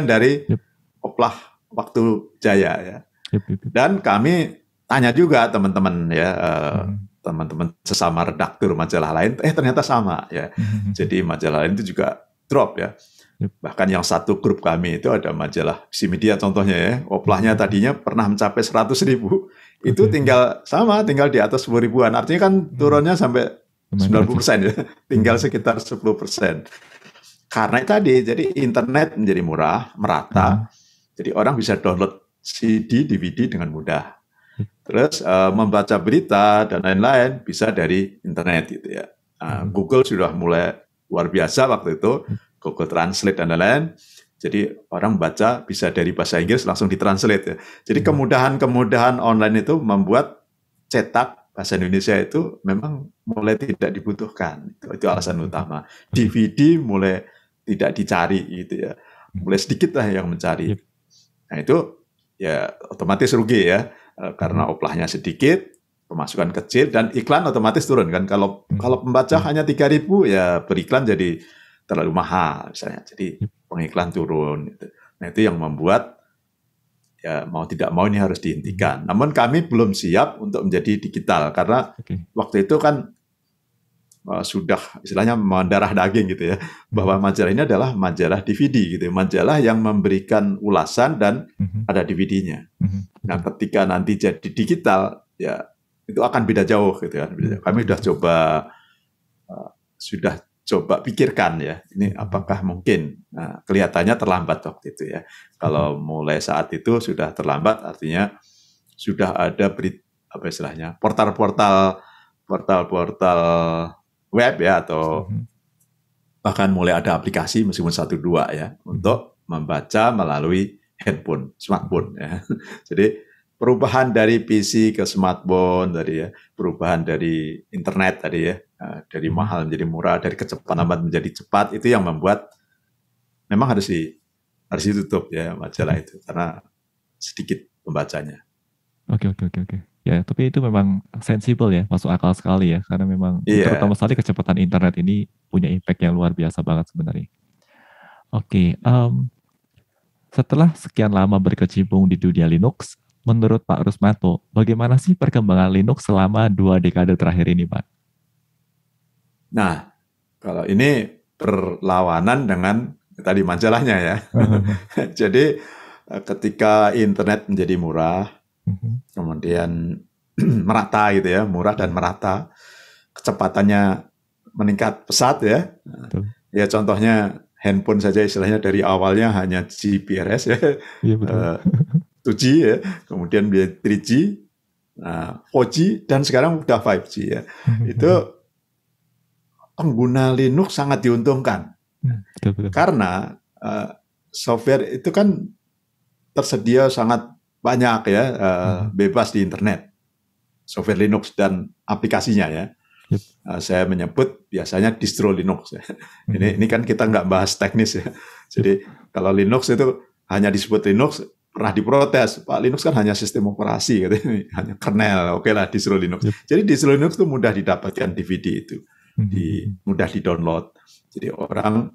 dari yep. oplah waktu jaya ya. Yep, yep, yep. Dan kami tanya juga teman-teman ya teman eh, hmm. teman-teman sesama redaktur majalah lain eh ternyata sama ya. Hmm. Jadi majalah lain itu juga drop ya. Bahkan yang satu grup kami itu ada majalah si media contohnya ya. Oplahnya hmm. tadinya pernah mencapai 100 ribu. Itu tinggal sama, tinggal di atas 10 ribuan. Artinya kan turunnya hmm. sampai 90 persen ya. Tinggal sekitar 10 persen. Karena tadi, jadi internet menjadi murah, merata. Hmm. Jadi orang bisa download CD, DVD dengan mudah. Hmm. Terus uh, membaca berita dan lain-lain bisa dari internet gitu ya. Uh, Google sudah mulai luar biasa waktu itu, hmm. Google Translate dan lain-lain. Jadi orang baca bisa dari bahasa Inggris langsung ditranslate. Ya. Jadi kemudahan-kemudahan online itu membuat cetak bahasa Indonesia itu memang mulai tidak dibutuhkan. Itu, itu alasan utama. DVD mulai tidak dicari gitu ya. Mulai sedikit lah yang mencari. Nah itu ya otomatis rugi ya eh, karena hmm. oplahnya sedikit, pemasukan kecil dan iklan otomatis turun kan. Kalau hmm. kalau pembaca hmm. hanya 3000 ya beriklan jadi terlalu mahal misalnya. Jadi pengiklan turun gitu. Nah itu yang membuat ya mau tidak mau ini harus dihentikan. Namun kami belum siap untuk menjadi digital karena okay. waktu itu kan Eh, sudah istilahnya mendarah daging gitu ya bahwa majalah ini adalah majalah DVD gitu ya. majalah yang memberikan ulasan dan mm-hmm. ada DVD-nya. Mm-hmm. Nah, ketika nanti jadi digital ya itu akan beda jauh gitu kan. Ya. Kami sudah coba uh, sudah coba pikirkan ya ini mhm. apakah mungkin nah, kelihatannya terlambat waktu itu ya kalau mhm. mulai saat itu sudah terlambat artinya sudah ada berita apa istilahnya portal-portal portal-portal web ya atau mm-hmm. bahkan mulai ada aplikasi meskipun satu dua ya mm-hmm. untuk membaca melalui handphone, smartphone ya. <laughs> Jadi perubahan dari PC ke smartphone dari ya, perubahan dari internet tadi ya, eh, dari mm-hmm. mahal menjadi murah, dari kecepatan lambat menjadi cepat itu yang membuat memang harus di harus ditutup ya majalah itu karena sedikit pembacanya. Oke oke oke oke. Ya, tapi itu memang sensibel ya, masuk akal sekali ya, karena memang yeah. terutama sekali kecepatan internet ini punya impact yang luar biasa banget sebenarnya. Oke, okay, um, setelah sekian lama berkecimpung di dunia Linux, menurut Pak Rusmato, bagaimana sih perkembangan Linux selama dua dekade terakhir ini, Pak? Nah, kalau ini perlawanan dengan tadi majalahnya ya. <laughs> Jadi eh, ketika internet menjadi murah, hmm Kemudian <clears throat> merata gitu ya, murah dan merata. Kecepatannya meningkat pesat ya. Betul. Ya contohnya handphone saja istilahnya dari awalnya hanya GPRS ya. Iya betul. 2G eh, ya, kemudian 3G, 4G nah, dan sekarang udah 5G ya. Mm-hmm. Itu pengguna Linux sangat diuntungkan. Ya, betul, betul. Karena uh, software itu kan tersedia sangat banyak ya uh, hmm. bebas di internet software Linux dan aplikasinya ya. Yep. Uh, saya menyebut biasanya distro Linux. Ya. <laughs> Hmm. Ini ini kan kita nggak bahas teknis ya. <laughs> Jadi yep. kalau Linux itu hanya disebut Linux pernah diprotes Pak Linux kan hanya sistem operasi gitu <laughs> hanya kernel oke okay lah distro Linux yep. jadi distro Linux itu mudah didapatkan DVD itu hmm. di mudah di download jadi orang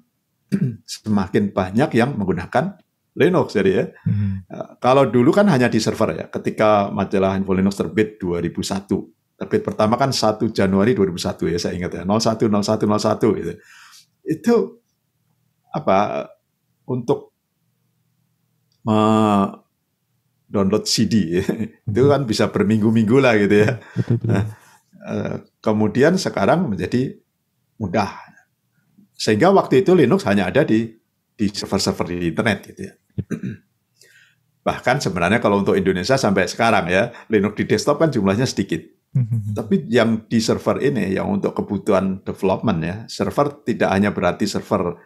<clears throat> semakin banyak yang menggunakan Linux jadi ya. Hmm. Kalau dulu kan hanya di server ya. Ketika majalah Info Linux terbit 2001. Terbit pertama kan 1 Januari 2001 ya saya ingat ya. 010101 gitu. Itu apa untuk me- download CD ya. <laughs> itu kan bisa berminggu-minggu lah gitu ya. Betul, betul. Nah, eh, kemudian sekarang menjadi mudah. Sehingga waktu itu Linux hanya ada di di server-server di internet gitu ya. <clears throat> Bahkan sebenarnya kalau untuk Indonesia sampai sekarang ya, Linux di desktop kan jumlahnya sedikit. Mhm. Tapi yang di server ini, yang untuk kebutuhan development ya, server tidak hanya berarti server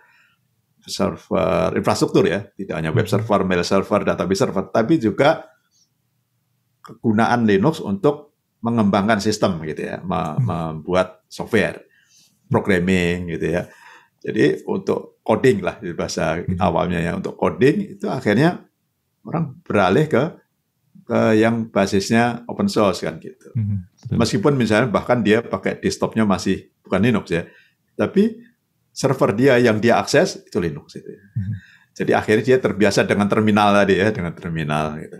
server infrastruktur ya, tidak hanya web mhm. server, mail server, database server, tapi juga kegunaan Linux untuk mengembangkan sistem gitu ya, mhm. membuat software, programming gitu ya. Jadi untuk coding lah di bahasa hmm. awamnya ya untuk coding itu akhirnya orang beralih ke ke yang basisnya open source kan gitu. Hmm, hmm, Meskipun misalnya bahkan dia pakai desktopnya masih bukan Linux ya, tapi server dia yang dia akses itu Linux itu. Ya. Jadi akhirnya dia terbiasa dengan terminal tadi ya, dengan terminal gitu.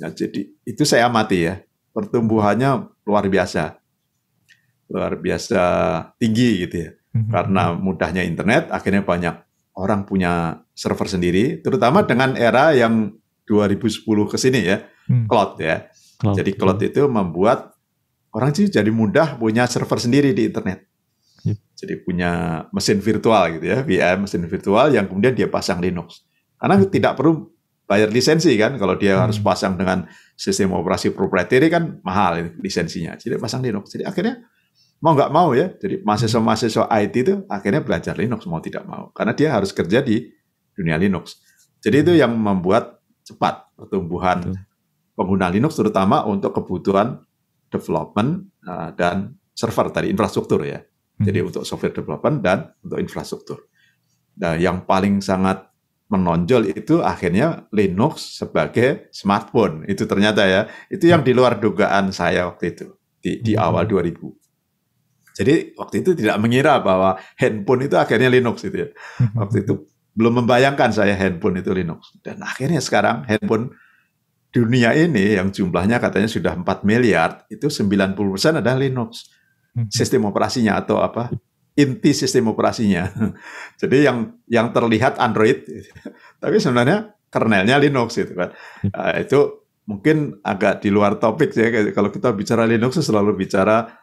Nah, jadi itu saya amati ya, pertumbuhannya luar biasa. Luar biasa tinggi gitu ya. Mhm. karena mudahnya internet akhirnya banyak orang punya server sendiri terutama dengan era yang 2010 ke sini ya hmm. cloud ya cloud, jadi cloud itu membuat orang sih jadi mudah punya server sendiri di internet yep. jadi punya mesin virtual gitu ya VM mesin virtual yang kemudian dia pasang Linux karena hmm. tidak perlu bayar lisensi kan kalau dia hmm. harus pasang dengan sistem operasi proprietary kan mahal lisensinya jadi pasang Linux jadi akhirnya mau nggak mau ya, jadi mahasiswa-mahasiswa IT itu akhirnya belajar Linux mau tidak mau, karena dia harus kerja di dunia Linux. Jadi itu yang membuat cepat pertumbuhan Betul. pengguna Linux terutama untuk kebutuhan development uh, dan server tadi infrastruktur ya. Hmm. Jadi untuk software development dan untuk infrastruktur. Nah, yang paling sangat menonjol itu akhirnya Linux sebagai smartphone. Itu ternyata ya, itu yang hmm. di luar dugaan saya waktu itu di, di hmm. awal 2000. Jadi waktu itu tidak mengira bahwa handphone itu akhirnya Linux itu ya. <laughs> Waktu itu belum membayangkan saya handphone itu Linux. Dan akhirnya sekarang handphone dunia ini yang jumlahnya katanya sudah 4 miliar, itu 90% adalah Linux. Hmm. Sistem operasinya atau apa? inti sistem operasinya. <laughs> Jadi yang yang terlihat Android, <laughs> tapi sebenarnya kernelnya Linux itu. kan. Hmm. Nah, itu mungkin agak di luar topik ya kalau kita bicara Linux selalu bicara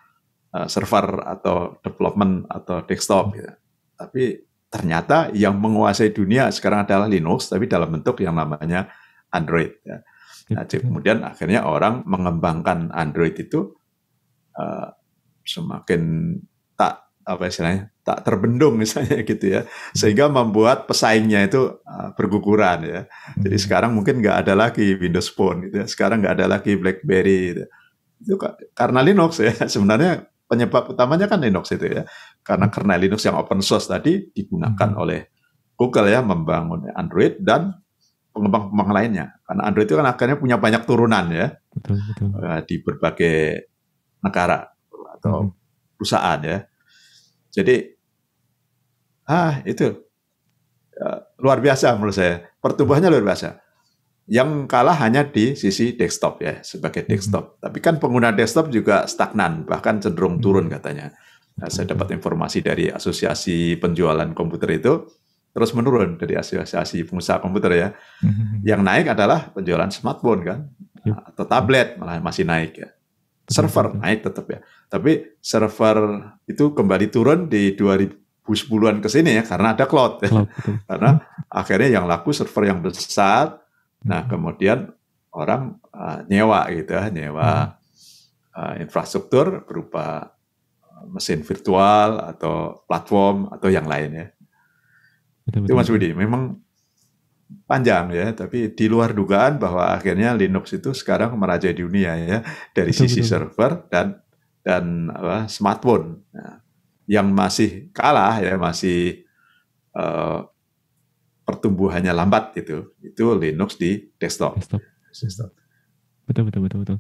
Eh, server atau development atau desktop gitu. Tapi ternyata yang menguasai dunia sekarang adalah Linux tapi dalam bentuk yang namanya Android ya. Nah, kemudian akhirnya orang mengembangkan Android itu uh, semakin tak apa istilahnya tak terbendung misalnya <laughs> gitu ya sehingga membuat pesaingnya itu eh, berguguran ya jadi hmm. sekarang mungkin nggak ada lagi Windows Phone gitu ya sekarang nggak ada lagi BlackBerry gitu. Ya. itu karena Linux ya <laughs> sebenarnya penyebab utamanya kan Linux itu ya. Karena hmm. kernel Linux yang open source tadi digunakan hmm. oleh Google ya membangun Android dan pengembang-pengembang lainnya. Karena Android itu kan akhirnya punya banyak turunan ya betul, betul. Eh, di berbagai negara atau hmm. perusahaan ya. Jadi ah itu eh, luar biasa menurut saya pertumbuhannya luar biasa. Yang kalah hanya di sisi desktop ya sebagai hmm. desktop. Hmm. Tapi kan pengguna desktop juga stagnan bahkan cenderung hmm. turun katanya. Nah, saya dapat informasi dari asosiasi penjualan komputer itu terus menurun dari asosiasi pengusaha komputer ya. Hmm. Yang naik adalah penjualan smartphone kan yep. atau tablet malah masih naik ya. Server hmm. naik tetap ya. Tapi server itu kembali turun di 2000 ribu an ke sini ya karena ada cloud. Ya. cloud ya. karena akhirnya yang laku server yang besar Nah hmm. kemudian orang uh, nyewa gitu ya, nyewa uh, infrastruktur berupa eh, mesin virtual atau platform atau yang lainnya. Betul, betul. Itu Mas Budi, memang panjang ya, tapi di luar dugaan bahwa akhirnya Linux itu sekarang merajai dunia ya dari betul, sisi server dan dan apa, smartphone. Nah, yang masih kalah ya masih uh, pertumbuhannya lambat gitu. Itu Linux di desktop. desktop. desktop. Betul betul betul betul.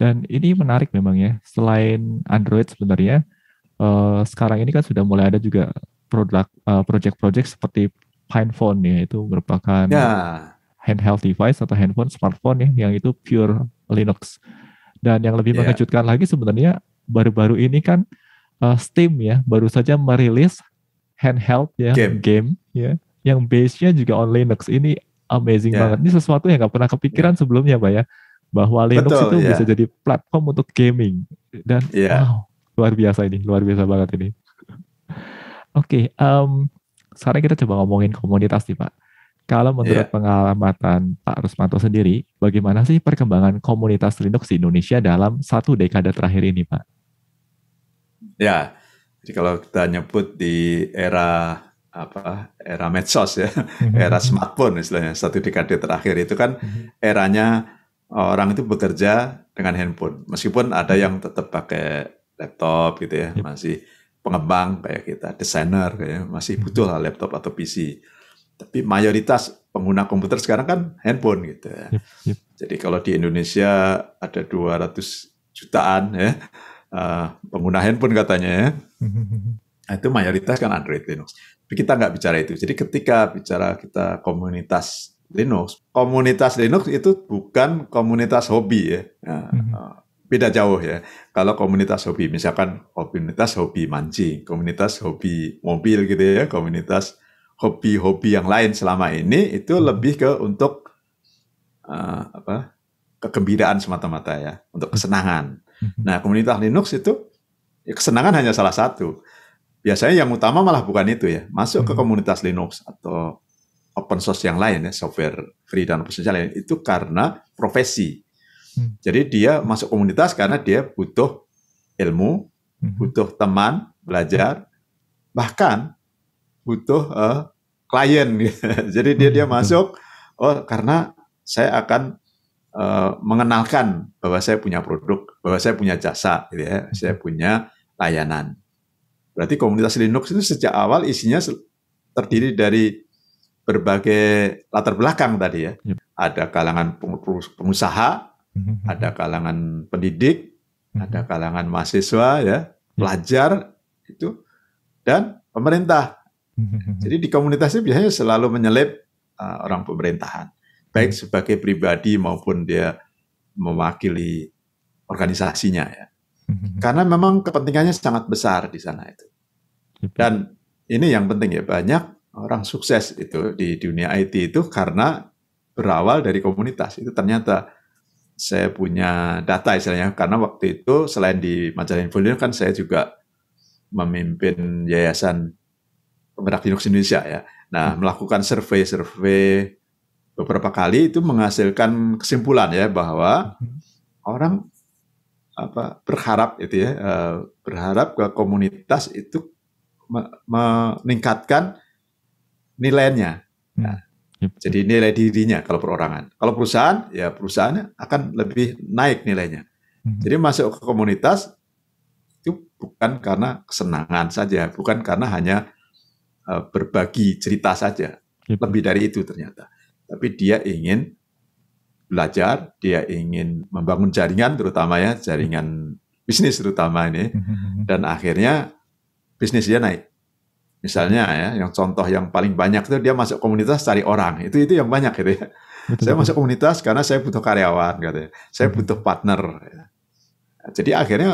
Dan ini menarik memang ya. Selain Android sebenarnya uh, sekarang ini kan sudah mulai ada juga produk uh, project-project seperti Pinephone ya itu merupakan ya. handheld device atau handphone smartphone ya yang itu pure Linux. Dan yang lebih yeah. mengejutkan lagi sebenarnya baru-baru ini kan uh, Steam ya baru saja merilis handheld ya game, game ya yang base-nya juga on Linux. Ini amazing yeah. banget. Ini sesuatu yang nggak pernah kepikiran yeah. sebelumnya, Pak ya. Bahwa Linux Betul, itu yeah. bisa jadi platform untuk gaming. Dan yeah. wow, luar biasa ini, luar biasa banget ini. <laughs> Oke, okay, um, sekarang kita coba ngomongin komunitas nih Pak. Kalau menurut yeah. pengalaman Pak Rusmanto sendiri, bagaimana sih perkembangan komunitas Linux di Indonesia dalam satu dekade terakhir ini Pak? Ya, yeah. jadi kalau kita nyebut di era apa era medsos ya, mhm. era smartphone istilahnya. Satu dekade terakhir itu kan mhm. eranya orang itu bekerja dengan handphone. Meskipun ada yang tetap pakai laptop gitu ya, masih pengembang kayak kita, desainer kayaknya masih mhm. butuh lah laptop atau PC. Tapi mayoritas pengguna komputer sekarang kan handphone gitu ya. Jadi kalau di Indonesia ada 200 jutaan ya eh, pengguna handphone katanya ya. Nah, itu mayoritas kan Android Linux. Tapi kita nggak bicara itu. Jadi ketika bicara kita komunitas Linux, komunitas Linux itu bukan komunitas hobi ya. mm-hmm. Beda jauh ya. Kalau komunitas hobi, misalkan komunitas hobi mancing, komunitas hobi mobil gitu ya, komunitas hobi-hobi yang lain selama ini itu mhm. lebih ke untuk uh, apa kegembiraan semata-mata ya, untuk mhm. kesenangan. Mhm. Nah, komunitas Linux itu ya kesenangan hanya salah satu biasanya yang utama malah bukan itu ya. Masuk ke hmm. komunitas Linux atau open source yang lain ya, software free dan open source yang lain itu karena profesi. Hmm. Jadi dia masuk komunitas karena dia butuh ilmu, hmm. butuh teman belajar, bahkan butuh uh, klien. <laughs> Jadi dia dia masuk oh karena saya akan uh, mengenalkan bahwa saya punya produk, bahwa saya punya jasa, gitu ya, saya punya layanan. Berarti komunitas Linux ini sejak awal isinya terdiri dari berbagai latar belakang tadi ya. Yep. Ada kalangan pengusaha, mm-hmm. ada kalangan pendidik, mm-hmm. ada kalangan mahasiswa ya, yep. pelajar itu dan pemerintah. Mhm, mhm, Jadi di komunitas komunitasnya biasanya selalu menyelip uh, orang pemerintahan, baik sebagai pribadi maupun dia mewakili organisasinya ya. Mhm. Karena memang kepentingannya sangat besar di sana itu. Iya. Dan ini yang penting ya, banyak orang sukses itu di dunia IT itu karena berawal dari komunitas. Itu ternyata saya punya data istilahnya, karena waktu itu selain di majalah Infolino kan saya juga memimpin yayasan pemerintah Linux Indonesia ya. Nah, hmm. melakukan survei-survei beberapa kali itu menghasilkan kesimpulan ya bahwa hmm. orang apa berharap itu ya uh, berharap ke komunitas itu me meningkatkan nilainya hmm. nah, iya, jadi nilai dirinya kalau perorangan kalau perusahaan ya perusahaannya akan lebih naik nilainya hmm. jadi masuk ke komunitas itu bukan karena kesenangan saja bukan karena hanya uh, berbagi cerita saja yep. Iya, lebih dari itu ternyata tapi dia ingin belajar, dia ingin membangun jaringan terutama ya, jaringan bisnis terutama ini. Mm-hmm. Dan akhirnya bisnis dia naik. Misalnya ya, yang contoh yang paling banyak itu dia masuk komunitas cari orang. Itu itu yang banyak gitu ya. Betul. Saya masuk komunitas karena saya butuh karyawan katanya. Gitu saya mm-hmm. butuh partner. Ya. Jadi akhirnya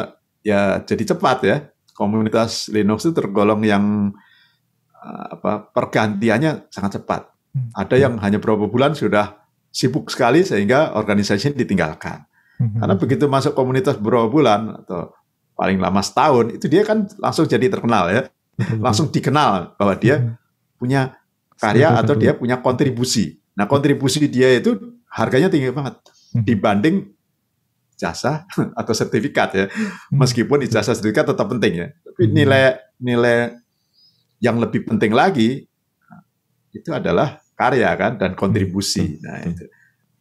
ya jadi cepat ya. Komunitas Linux itu tergolong yang eh, apa pergantiannya sangat cepat. Mm-hmm. Ada yang hanya beberapa bulan sudah sibuk sekali sehingga organisasi ditinggalkan. Hmm, hmm. Karena begitu masuk komunitas beberapa bulan atau paling lama setahun, itu dia kan langsung jadi terkenal ya, langsung dikenal bahwa dia hmm. punya karya atau dia punya kontribusi. Nah kontribusi dia itu harganya tinggi banget dibanding jasa <laughs> atau sertifikat ya. Meskipun jasa sertifikat tetap penting ya, tapi nilai nilai yang lebih penting lagi itu adalah karya kan dan kontribusi. Nah, itu.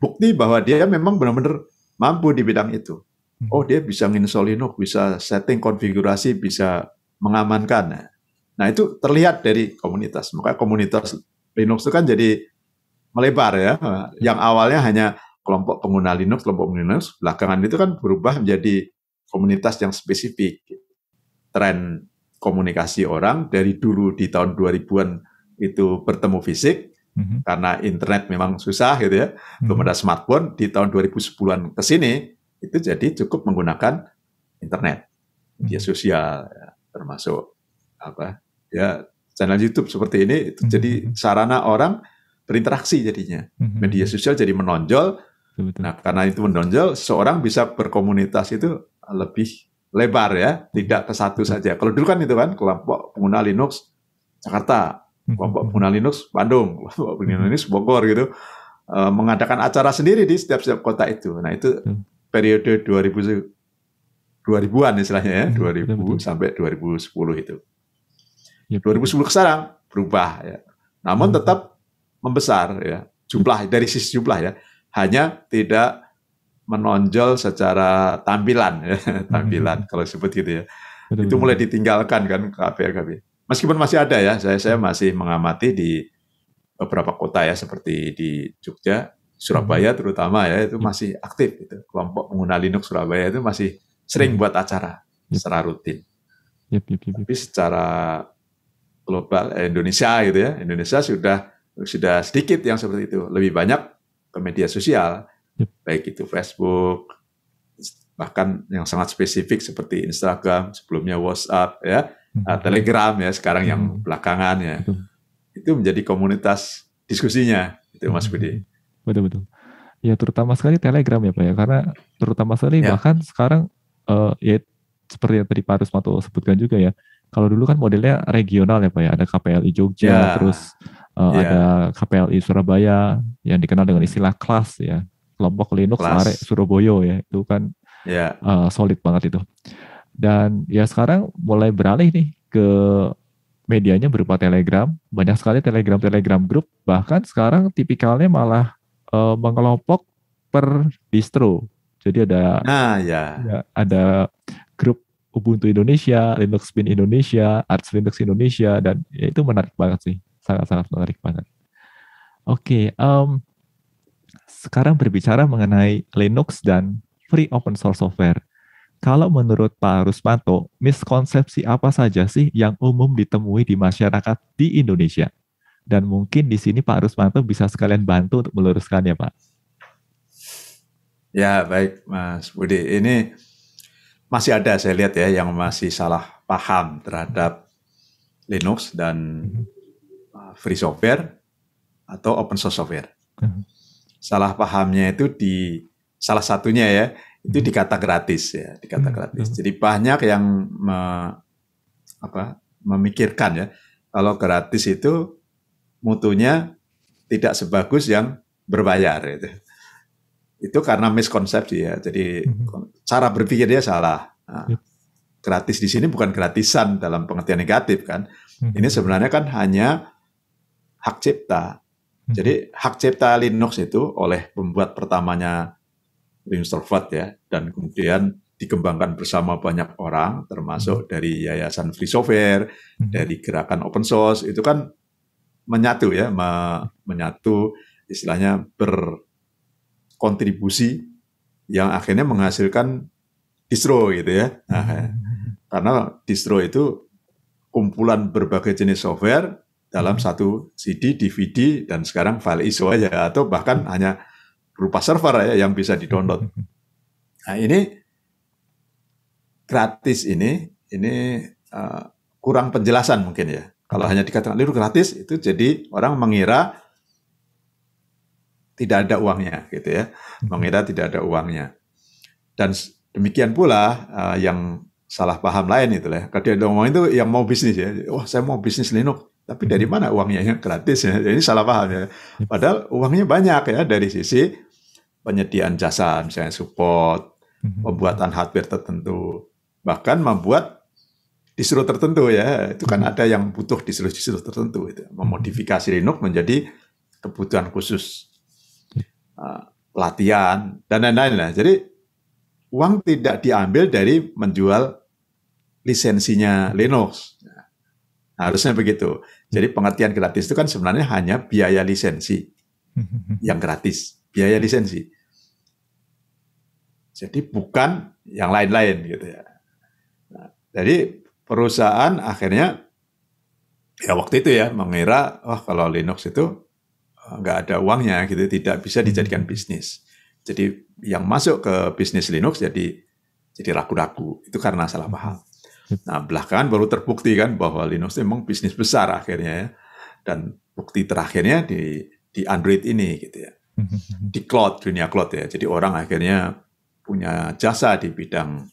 Bukti bahwa dia memang benar-benar mampu di bidang itu. Hmm. Oh, dia bisa nginstal Linux, bisa setting konfigurasi, bisa mengamankan. Nah, nah, itu terlihat dari komunitas. Maka komunitas Linux itu kan jadi melebar ya. Yang awalnya hanya kelompok pengguna Linux, kelompok pengguna Linux, belakangan itu kan berubah menjadi komunitas yang spesifik. Tren komunikasi orang dari dulu di tahun 2000-an itu bertemu fisik, Mhm. Karena internet memang susah gitu ya, mm-hmm. ada smartphone di tahun 2010-an ke sini itu jadi cukup menggunakan internet, media mm sosial ya, termasuk apa ya channel YouTube seperti ini itu mm-hmm. jadi mhm. sarana orang berinteraksi jadinya. Mm-hmm. Media sosial jadi menonjol. Betul. Nah, karena itu menonjol, seorang bisa berkomunitas itu lebih lebar ya, tidak ke satu saja. Kalau dulu kan itu kan kelompok pengguna Linux Jakarta, kelompok pengguna hmm. Linux Bandung, kelompok pengguna hmm. Linux Bogor gitu, eh, mengadakan acara sendiri di setiap-setiap kota itu. Nah itu hmm. periode 2000 2000-an istilahnya ya, 2000 iya, betul, sampai 2010 itu. Yep. Iya, 2010 ke sekarang berubah ya. Namun tetap membesar ya. Jumlah dari sisi jumlah ya. Hanya tidak menonjol secara tampilan ya, <laughs> tampilan kalau sebut gitu ya. itu mulai ditinggalkan kan KPR KPR meskipun masih ada ya, saya saya masih mengamati di beberapa kota ya seperti di Jogja, Surabaya mhm. terutama ya itu mhm. masih aktif Gitu. kelompok pengguna Linux Surabaya itu masih sering mhm. buat acara secara rutin. Yep, yep, yep. Tapi secara global eh, Indonesia gitu ya, Indonesia sudah sudah sedikit yang seperti itu, lebih banyak ke media sosial, yep. baik itu Facebook, bahkan yang sangat spesifik seperti Instagram, sebelumnya WhatsApp ya uh, Telegram ya sekarang yang mhm. belakangan ya betul. itu menjadi komunitas diskusinya itu Mas mhm. Budi betul betul ya terutama sekali Telegram ya Pak ya karena terutama sekali ya. bahkan sekarang uh, ya seperti yang tadi Pak Rusmato sebutkan juga ya kalau dulu kan modelnya regional ya Pak ya ada KPLI Jogja ya. terus uh, ya. ada KPLI Surabaya yang dikenal dengan istilah kelas ya kelompok Linux Lare Surabaya ya itu kan ya. uh, solid banget itu dan ya sekarang mulai beralih nih ke medianya berupa Telegram. Banyak sekali Telegram-Telegram grup. Bahkan sekarang tipikalnya malah e, mengelompok per distro. Jadi ada nah, ya. ada, ya, ada grup Ubuntu Indonesia, Linux Bin Indonesia, Arch Linux Indonesia, dan ya itu menarik banget sih, sangat-sangat menarik banget. Oke, okay, um, sekarang berbicara mengenai Linux dan free open source software. Kalau menurut Pak Rusmanto, miskonsepsi apa saja sih yang umum ditemui di masyarakat di Indonesia? Dan mungkin di sini Pak Rusmanto bisa sekalian bantu untuk meluruskannya, Pak. Ya, baik Mas Budi. Ini masih ada saya lihat ya yang masih salah paham terhadap Linux dan free software atau open source software. Mhm. Salah pahamnya itu di salah satunya ya itu dikata gratis ya, dikata hmm, gratis. Jadi banyak yang me, apa, memikirkan ya, kalau gratis itu mutunya tidak sebagus yang berbayar itu. Itu karena miskonsepsi ya. Jadi hmm. cara berpikir dia salah. Nah, iya. gratis di sini bukan gratisan dalam pengertian negatif kan. Hmm. Ini sebenarnya kan hanya hak cipta. Jadi hak cipta Linux itu oleh pembuat pertamanya Rinstervat ya, dan kemudian dikembangkan bersama banyak orang, termasuk hmm. dari Yayasan Free Software, hmm. dari gerakan open source, itu kan menyatu ya, me menyatu istilahnya berkontribusi yang akhirnya menghasilkan distro gitu ya. Nah, hmm. karena distro itu kumpulan berbagai jenis software dalam satu CD, DVD, dan sekarang file ISO aja, atau bahkan hanya berupa server ya yang bisa didownload. <laughs> Nah ini gratis ini ini uh, kurang penjelasan mungkin ya. Kalau hanya dikatakan itu gratis itu jadi orang mengira tidak ada uangnya gitu ya, hmm. mengira tidak ada uangnya. Dan demikian pula uh, yang salah paham lain itu lah. Ya. dia ngomong itu yang mau bisnis ya, wah saya mau bisnis Linux, tapi dari hmm. mana uangnya yang gratis ya? Ini salah paham ya. Padahal uangnya banyak ya dari sisi penyediaan jasa, misalnya support, mhm. pembuatan hardware tertentu, bahkan membuat distro tertentu ya. Itu kan mhm. ada yang butuh distro-distro tertentu itu. Mhm. Memodifikasi Linux menjadi kebutuhan khusus uh, iya. eh, latihan dan lain-lain lah. Jadi uang tidak diambil dari menjual lisensinya Linux. Nah, harusnya begitu. Jadi pengertian gratis itu kan sebenarnya hanya biaya lisensi yang gratis, biaya lisensi. Jadi bukan yang lain-lain gitu ya. Nah, jadi perusahaan akhirnya ya waktu itu ya mengira wah kalau Linux itu eh, nggak ada uangnya gitu tidak bisa hmm. dijadikan bisnis. Jadi yang masuk ke bisnis Linux jadi jadi ragu-ragu itu karena salah paham. Nah belakangan baru terbukti kan bahwa Linux memang bisnis besar akhirnya ya dan bukti terakhirnya di di Android ini gitu ya hmm, hmm, di cloud dunia cloud ya. Jadi orang akhirnya punya jasa di bidang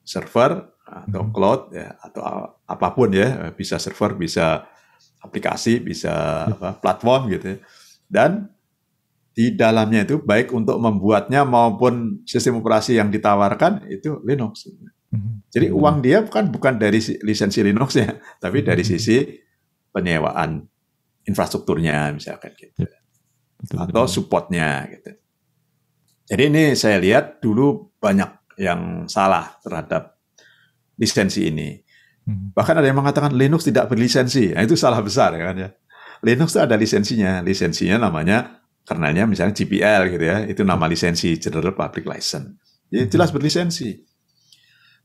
server atau hmm. cloud ya atau apapun ya bisa server bisa aplikasi bisa hmm. apa, platform gitu ya. dan di dalamnya itu baik untuk membuatnya maupun sistem operasi yang ditawarkan itu Linux hmm. jadi uang dia bukan bukan dari lisensi Linux ya tapi dari sisi penyewaan infrastrukturnya misalkan gitu iya. atau supportnya gitu jadi ini saya lihat dulu banyak yang salah terhadap lisensi ini. Hmm. Bahkan ada yang mengatakan Linux tidak berlisensi. Nah, itu salah besar ya kan ya. Linux itu ada lisensinya. Lisensinya namanya karenanya misalnya GPL gitu ya. Itu nama lisensi General Public License. Jadi hmm. jelas berlisensi.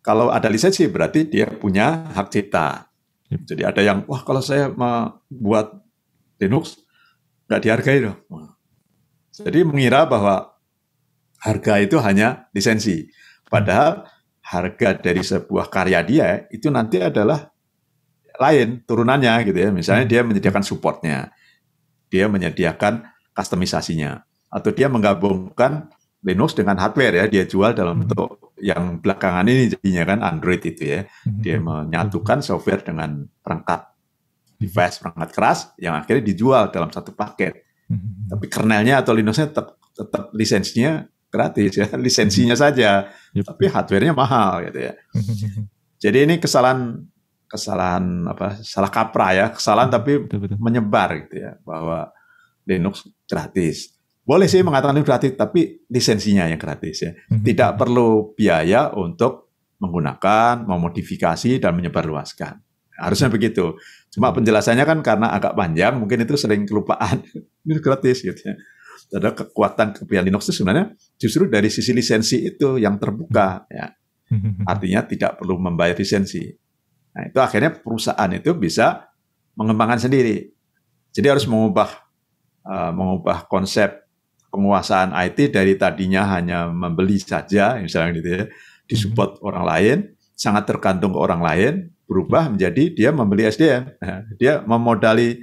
Kalau ada lisensi berarti dia punya hak cipta. Jadi ada yang wah kalau saya membuat Linux nggak dihargai dong. Jadi mengira bahwa harga itu hanya lisensi. Padahal harga dari sebuah karya dia itu nanti adalah lain turunannya gitu ya. Misalnya hmm. dia menyediakan supportnya, dia menyediakan customisasinya, atau dia menggabungkan Linux dengan hardware ya dia jual dalam hmm. bentuk yang belakangan ini jadinya kan Android itu ya hmm. dia menyatukan software dengan perangkat device perangkat keras yang akhirnya dijual dalam satu paket tapi kernelnya atau Linuxnya tetap tetap lisensinya gratis ya, <laughs> lisensinya saja. Yep. Tapi hardware mahal gitu ya. <laughs> Jadi ini kesalahan kesalahan apa? salah kaprah ya, kesalahan hmm, tapi betul, betul. menyebar gitu ya bahwa Linux gratis. Boleh sih mengatakan itu gratis, tapi lisensinya yang gratis ya. Hmm, hmm, Tidak perlu biaya untuk menggunakan, memodifikasi dan menyebarluaskan. Harusnya begitu. Cuma penjelasannya kan karena agak panjang, mungkin itu sering kelupaan. <laughs> Ini gratis gitu ya. Ada kekuatan kebiayaan Linux itu sebenarnya justru dari sisi lisensi itu yang terbuka. Ya. Hmm. Artinya tidak perlu membayar lisensi. Nah, itu akhirnya perusahaan itu bisa mengembangkan sendiri. Jadi harus mengubah uh, mengubah konsep penguasaan IT dari tadinya hanya membeli saja, misalnya gitu ya, disupport hmm. orang lain, sangat tergantung ke orang lain, berubah hmm. menjadi dia membeli SDM. Nah, dia memodali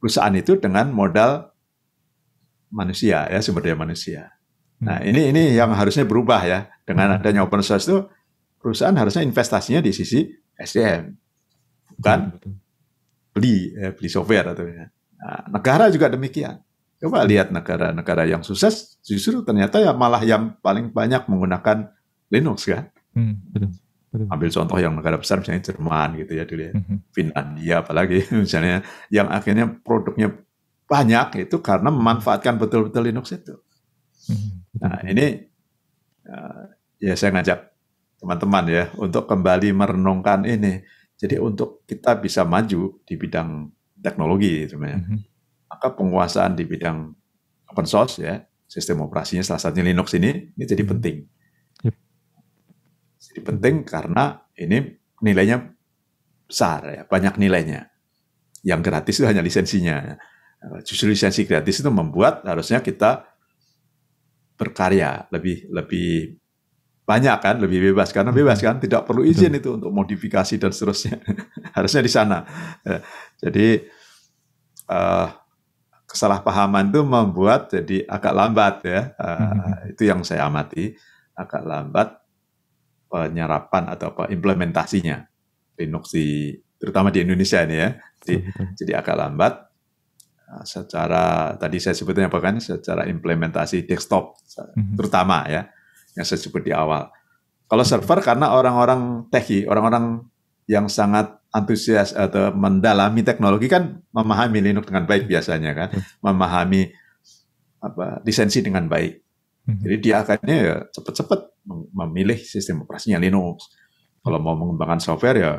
perusahaan itu dengan modal manusia ya sumber daya manusia. Hmm. Nah ini ini yang harusnya berubah ya dengan hmm. adanya open source itu perusahaan harusnya investasinya di sisi SDM bukan beli eh, beli software atau ya. nah, negara juga demikian. Coba lihat negara-negara yang sukses justru ternyata ya malah yang paling banyak menggunakan Linux kan. Hmm, betul, Ambil contoh yang negara besar misalnya Jerman gitu ya dulu ya, hmm, hmm. Finlandia apalagi <laughs> misalnya yang akhirnya produknya banyak itu karena memanfaatkan betul-betul Linux itu. Hmm. Nah ini eh, ya saya ngajak teman-teman ya untuk kembali merenungkan ini. Jadi untuk kita bisa maju di bidang teknologi sebenarnya, hmm. maka penguasaan di bidang open source ya sistem operasinya salah satunya Linux ini ini jadi hmm. penting. Jadi penting karena ini nilainya besar ya, banyak nilainya. Yang gratis itu hanya lisensinya. Eh, justru lisensi gratis itu membuat harusnya kita berkarya lebih lebih banyak kan lebih bebas karena bebas kan hmm. tidak perlu izin Betul. itu untuk modifikasi dan seterusnya <laughs> harusnya di sana eh, jadi uh, kesalahpahaman itu membuat jadi agak lambat ya uh, itu yang saya amati agak lambat penyerapan atau apa implementasinya Linux di terutama di Indonesia ini ya jadi, jadi agak lambat Eh, secara tadi saya sebutnya apa kan secara implementasi desktop mhm. terutama ya yang saya sebut di awal. Kalau server karena orang-orang techy orang-orang yang sangat antusias atau mendalami teknologi kan memahami Linux dengan baik biasanya kan, memahami apa lisensi dengan baik. Mhm. Jadi dia akhirnya ya cepet cepat memilih sistem operasinya Linux. Kalau mau mengembangkan software ya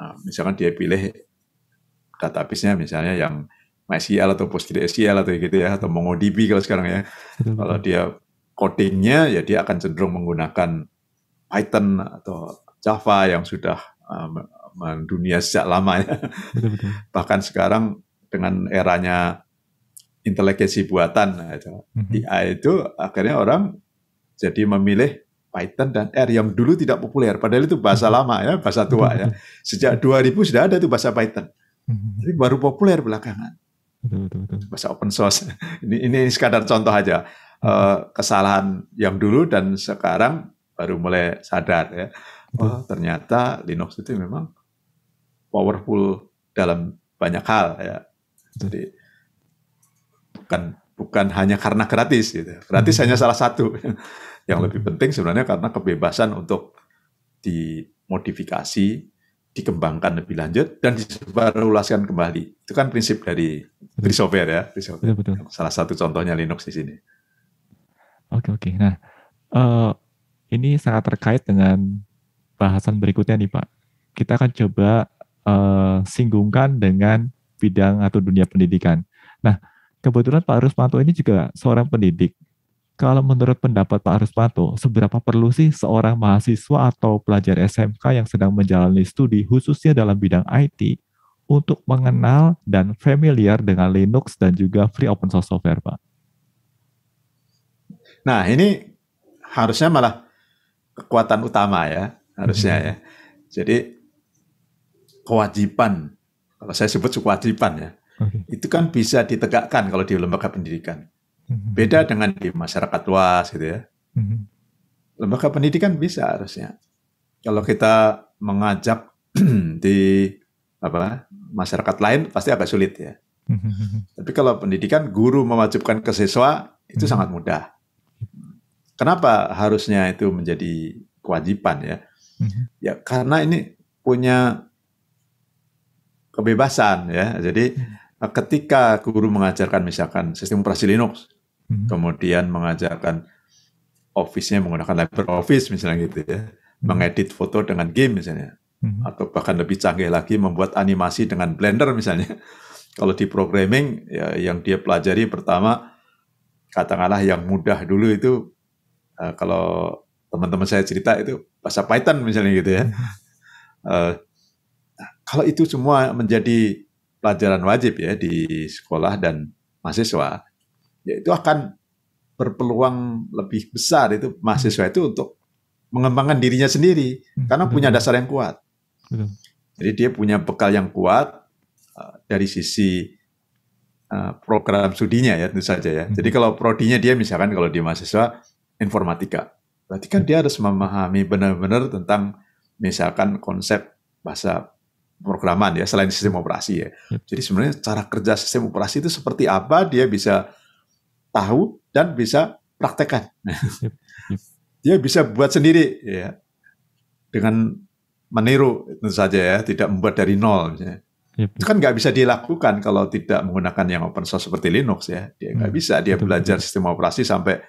eh, misalkan dia pilih database-nya misalnya yang MySQL atau PostgreSQL atau gitu ya, atau MongoDB kalau sekarang ya. Betul. Kalau dia codingnya ya dia akan cenderung menggunakan Python atau Java yang sudah um, mendunia sejak lama ya. Betul, betul. <laughs> Bahkan sekarang dengan eranya inteligensi buatan nah itu, mm-hmm. AI itu akhirnya orang jadi memilih Python dan R yang dulu tidak populer. Padahal itu bahasa mm-hmm. lama ya, bahasa tua betul, ya. Sejak 2000 sudah ada tuh bahasa Python. Mm-hmm. Tapi baru populer belakangan betul, bahasa open source. <laughs> ini, ini sekadar contoh aja hmm. eh, kesalahan yang dulu dan sekarang baru mulai sadar ya. Oh ternyata Linux itu memang powerful dalam banyak hal ya. Jadi bukan bukan hanya karena gratis gitu. Gratis hmm. hanya salah satu. <laughs> yang lebih penting sebenarnya karena kebebasan untuk dimodifikasi dikembangkan lebih lanjut dan disebarluaskan kembali. Itu kan prinsip dari free software ya, free software. Betul, iya, betul. Salah satu contohnya Linux di sini. Oke oke. Nah, uh, ini sangat terkait dengan bahasan berikutnya nih Pak. Kita akan coba uh, singgungkan dengan bidang atau dunia pendidikan. Nah, kebetulan Pak Rusmanto ini juga seorang pendidik kalau menurut pendapat Pak Ruspato, seberapa perlu sih seorang mahasiswa atau pelajar SMK yang sedang menjalani studi khususnya dalam bidang IT untuk mengenal dan familiar dengan Linux dan juga free open source software, Pak? Nah, ini harusnya malah kekuatan utama ya, harusnya hmm. ya. Jadi kewajiban, kalau saya sebut kewajiban ya, okay. itu kan bisa ditegakkan kalau di lembaga pendidikan Mhm. Beda dengan di masyarakat luas gitu ya. Mhm. Lembaga pendidikan bisa harusnya. Kalau kita mengajak <clears throat> di apa masyarakat lain pasti agak sulit ya. Mhm, Tapi kalau pendidikan guru mewajibkan ke siswa itu sangat mudah. Kenapa harusnya itu menjadi kewajiban ya? Ya karena ini punya kebebasan ya. Jadi ketika guru mengajarkan misalkan sistem operasi Linux, hmm. kemudian mengajarkan office-nya menggunakan LibreOffice misalnya gitu ya, hmm. mengedit foto dengan game misalnya, hmm. atau bahkan lebih canggih lagi membuat animasi dengan Blender misalnya. <laughs> Kalau di programming ya, yang dia pelajari pertama katakanlah yang mudah dulu itu uh, kalau teman-teman saya cerita itu bahasa Python misalnya gitu ya. Uh, <laughs> kalau itu semua menjadi pelajaran wajib ya di sekolah dan mahasiswa, ya itu akan berpeluang lebih besar itu mahasiswa itu untuk mengembangkan dirinya sendiri hmm, karena punya dasar yang kuat. Jadi dia punya bekal yang kuat eh, dari sisi eh, program studinya ya tentu saja ya. Jadi hmm. kalau prodinya dia misalkan kalau dia mahasiswa informatika, berarti kan dia harus memahami benar-benar tentang misalkan konsep bahasa programan ya selain sistem operasi ya. Jadi sebenarnya cara kerja sistem operasi itu seperti apa dia bisa tahu dan bisa praktekkan. <laughs> Dia bisa buat sendiri ya dengan meniru tentu saja ya, tidak membuat dari nol. Misalnya. Itu kan nggak bisa dilakukan kalau tidak menggunakan yang open source seperti Linux ya. Dia nggak hmm. bisa, dia belajar sistem operasi sampai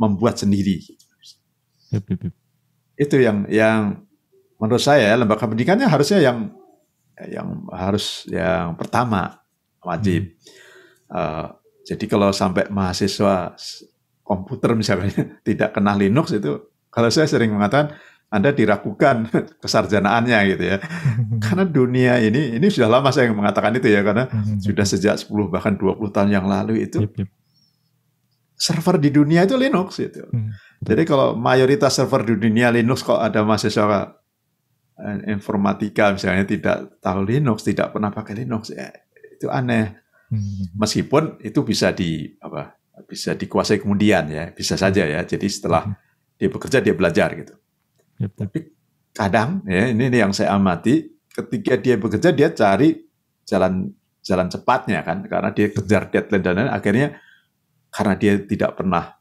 membuat sendiri. Itu yang yang menurut saya lembaga pendidikannya harusnya yang yang harus yang pertama wajib uh, jadi kalau sampai mahasiswa komputer misalnya <laughs> tidak kenal Linux itu, kalau saya sering mengatakan anda diragukan <laughs> kesarjanaannya gitu ya. <laughs> Karena dunia ini, ini sudah lama saya mengatakan itu ya, karena hmm, hmm, hmm. sudah sejak 10 bahkan 20 tahun yang lalu itu, server di dunia itu Linux gitu. Jadi kalau mayoritas server di dunia Linux, kok ada mahasiswa eh, informatika misalnya tidak tahu Linux, tidak pernah pakai Linux, ya itu aneh. Hmm. Meskipun itu bisa di apa bisa dikuasai kemudian ya, bisa saja ya. Hmm. Jadi setelah hmm. dia bekerja dia belajar gitu. Yep. Ya, Tapi kadang ya ini, ini yang saya amati ketika dia bekerja dia cari jalan jalan cepatnya kan karena dia kejar deadline dan lain akhirnya karena dia tidak pernah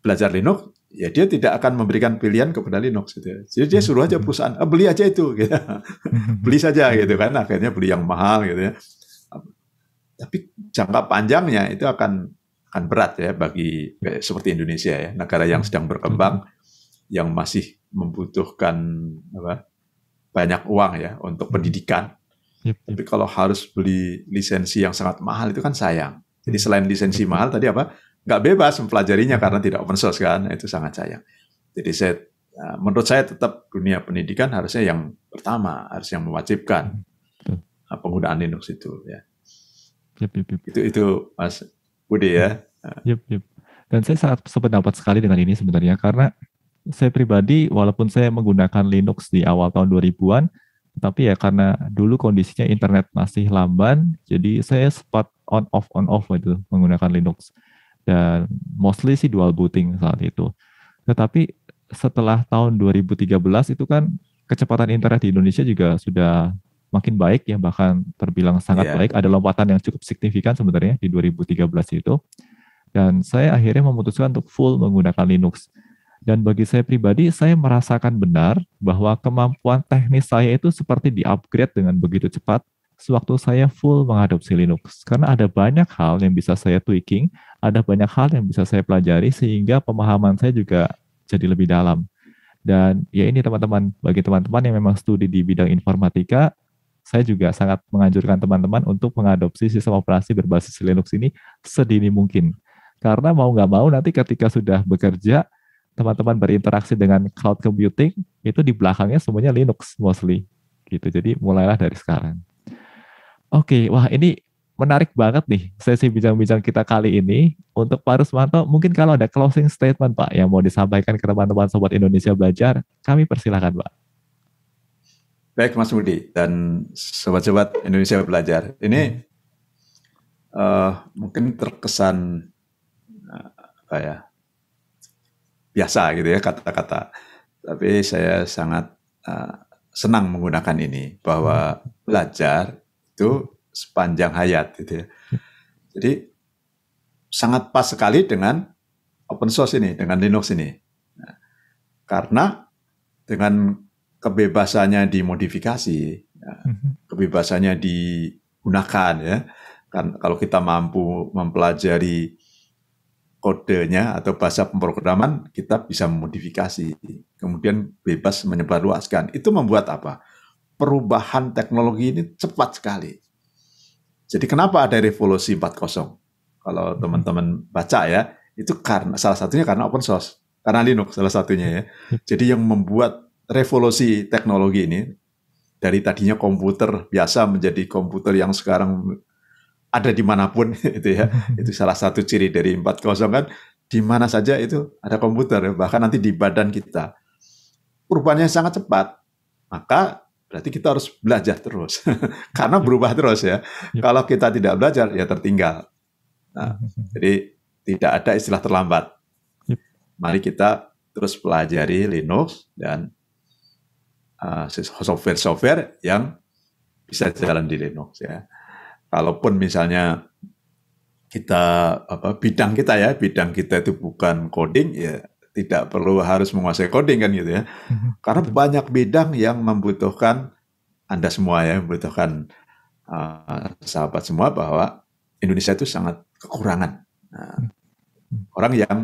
belajar Linux ya dia tidak akan memberikan pilihan kepada Linux gitu. Ya. Jadi dia suruh aja perusahaan ah, beli aja itu gitu. <laughs> beli saja gitu kan akhirnya beli yang mahal gitu ya. Tapi jangka panjangnya itu akan akan berat ya bagi seperti Indonesia ya, negara yang sedang berkembang yang masih membutuhkan apa, banyak uang ya untuk hmm. pendidikan. Tapi kalau harus beli lisensi yang sangat mahal itu kan sayang. Jadi hmm. selain lisensi mahal tadi apa? Nggak bebas mempelajarinya karena tidak open source kan, itu sangat sayang. Jadi saya eh, menurut saya tetap dunia pendidikan harusnya yang pertama, harus yang mewajibkan hmm. eh, penggunaan Linux itu ya. Yep, yep, yep. Itu itu Mas Budi ya. Yep, yep. Dan saya sangat sependapat sekali dengan ini sebenarnya karena saya pribadi walaupun saya menggunakan Linux di awal tahun 2000-an, tapi ya karena dulu kondisinya internet masih lamban, jadi saya sempat on off on off gitu menggunakan Linux dan mostly sih dual booting saat itu. Tetapi setelah tahun 2013 itu kan kecepatan internet di Indonesia juga sudah makin baik ya bahkan terbilang sangat yeah. baik ada lompatan yang cukup signifikan sebenarnya di 2013 itu dan saya akhirnya memutuskan untuk full menggunakan Linux dan bagi saya pribadi saya merasakan benar bahwa kemampuan teknis saya itu seperti di-upgrade dengan begitu cepat sewaktu saya full mengadopsi Linux karena ada banyak hal yang bisa saya tweaking ada banyak hal yang bisa saya pelajari sehingga pemahaman saya juga jadi lebih dalam dan ya ini teman-teman bagi teman-teman yang memang studi di bidang informatika saya juga sangat menganjurkan teman-teman untuk mengadopsi sistem operasi berbasis Linux ini sedini mungkin. Karena mau nggak mau nanti ketika sudah bekerja, teman-teman berinteraksi dengan cloud computing, itu di belakangnya semuanya Linux mostly. gitu. Jadi mulailah dari sekarang. Oke, wah ini menarik banget nih sesi bincang-bincang kita kali ini. Untuk Pak Rusmanto, mungkin kalau ada closing statement Pak yang mau disampaikan ke teman-teman Sobat Indonesia Belajar, kami persilahkan Pak. Baik Mas Budi dan sobat-sobat Indonesia Belajar. Ini uh, mungkin terkesan uh, apa ya biasa gitu ya kata-kata, tapi saya sangat uh, senang menggunakan ini bahwa belajar itu sepanjang hayat gitu ya. Jadi sangat pas sekali dengan open source ini, dengan Linux ini, nah, karena dengan kebebasannya dimodifikasi, ya. Mhm. kebebasannya digunakan ya. Kan kalau kita mampu mempelajari kodenya atau bahasa pemrograman, kita bisa memodifikasi, kemudian bebas menyebarluaskan. Itu membuat apa? Perubahan teknologi ini cepat sekali. Jadi kenapa ada revolusi 4.0? Kalau mhm. teman-teman baca ya, itu karena salah satunya karena open source, karena Linux salah satunya ya. Iya. Jadi yang membuat revolusi teknologi ini dari tadinya komputer biasa menjadi komputer yang sekarang ada dimanapun <laughs> itu ya <laughs> itu salah satu ciri dari 40 kan di mana saja itu ada komputer bahkan nanti di badan kita perubahannya sangat cepat maka berarti kita harus belajar terus <laughs> karena iya. berubah terus ya iya. kalau kita tidak belajar ya tertinggal nah, jadi tidak ada istilah terlambat iya. mari kita terus pelajari Linux dan Ah, software-software yang bisa jalan di Linux ya. Kalaupun misalnya kita apa bidang kita ya, bidang kita itu bukan coding ya tidak perlu harus menguasai coding kan gitu ya. Mm-hmm. Karena mm-hmm. banyak bidang yang membutuhkan Anda semua ya, membutuhkan uh, sahabat semua bahwa Indonesia itu sangat kekurangan. Nah, mm-hmm. orang yang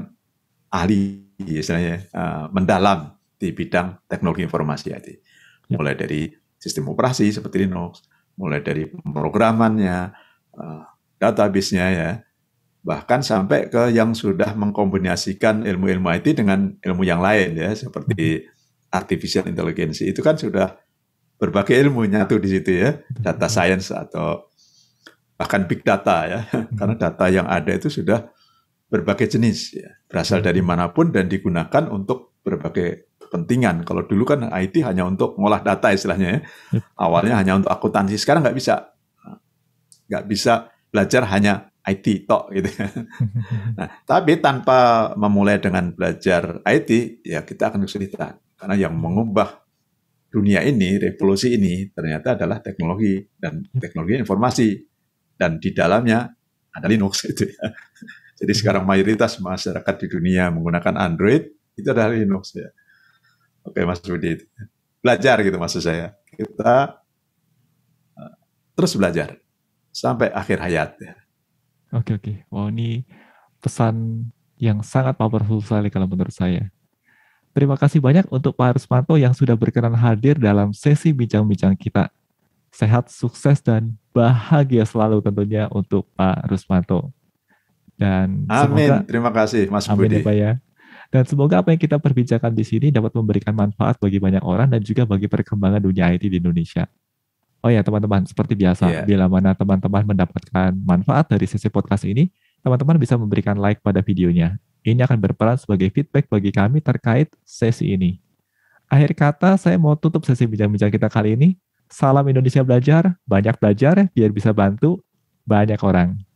ahli istilahnya uh, mendalam di bidang teknologi informasi tadi. Ya, Ya. mulai dari sistem operasi seperti Linux, mulai dari programannya, eh, database-nya ya, bahkan sampai ke yang sudah mengkombinasikan ilmu-ilmu IT dengan ilmu yang lain ya, seperti hmm. artificial intelligence itu kan sudah berbagai ilmu nyatu di situ ya, data hmm. science atau bahkan big data ya, hmm. karena data yang ada itu sudah berbagai jenis ya, berasal dari manapun dan digunakan untuk berbagai kepentingan. Kalau dulu kan IT hanya untuk ngolah data istilahnya ya. Awalnya hanya untuk akuntansi. Sekarang nggak bisa. Nggak bisa belajar hanya IT tok gitu. <laughs> nah, tapi tanpa memulai dengan belajar IT, ya kita akan kesulitan. Karena yang mengubah dunia ini, revolusi ini ternyata adalah teknologi dan teknologi informasi dan di dalamnya ada Linux <laughs> itu ya. Jadi sekarang mayoritas masyarakat di dunia menggunakan Android itu adalah Linux ya. Oke Mas Budi, belajar gitu maksud saya. Kita eh, terus belajar sampai akhir hayat. Ya. Oke oke, wow ini pesan yang sangat powerful sekali kalau menurut saya. Terima kasih banyak untuk Pak Rusmanto yang sudah berkenan hadir dalam sesi bincang-bincang kita. Sehat, sukses, dan bahagia selalu tentunya untuk Pak Rusmanto. Dan amin. Semoga, Terima kasih Mas amin ya, Budi. Ya, Pak ya. Dan semoga apa yang kita perbincangkan di sini dapat memberikan manfaat bagi banyak orang dan juga bagi perkembangan dunia IT di Indonesia. Oh ya teman-teman, seperti biasa, yeah. bila mana teman-teman mendapatkan manfaat dari sesi podcast ini, teman-teman bisa memberikan like pada videonya. Ini akan berperan sebagai feedback bagi kami terkait sesi ini. Akhir kata, saya mau tutup sesi bincang-bincang kita kali ini. Salam Indonesia Belajar, banyak belajar biar bisa bantu banyak orang.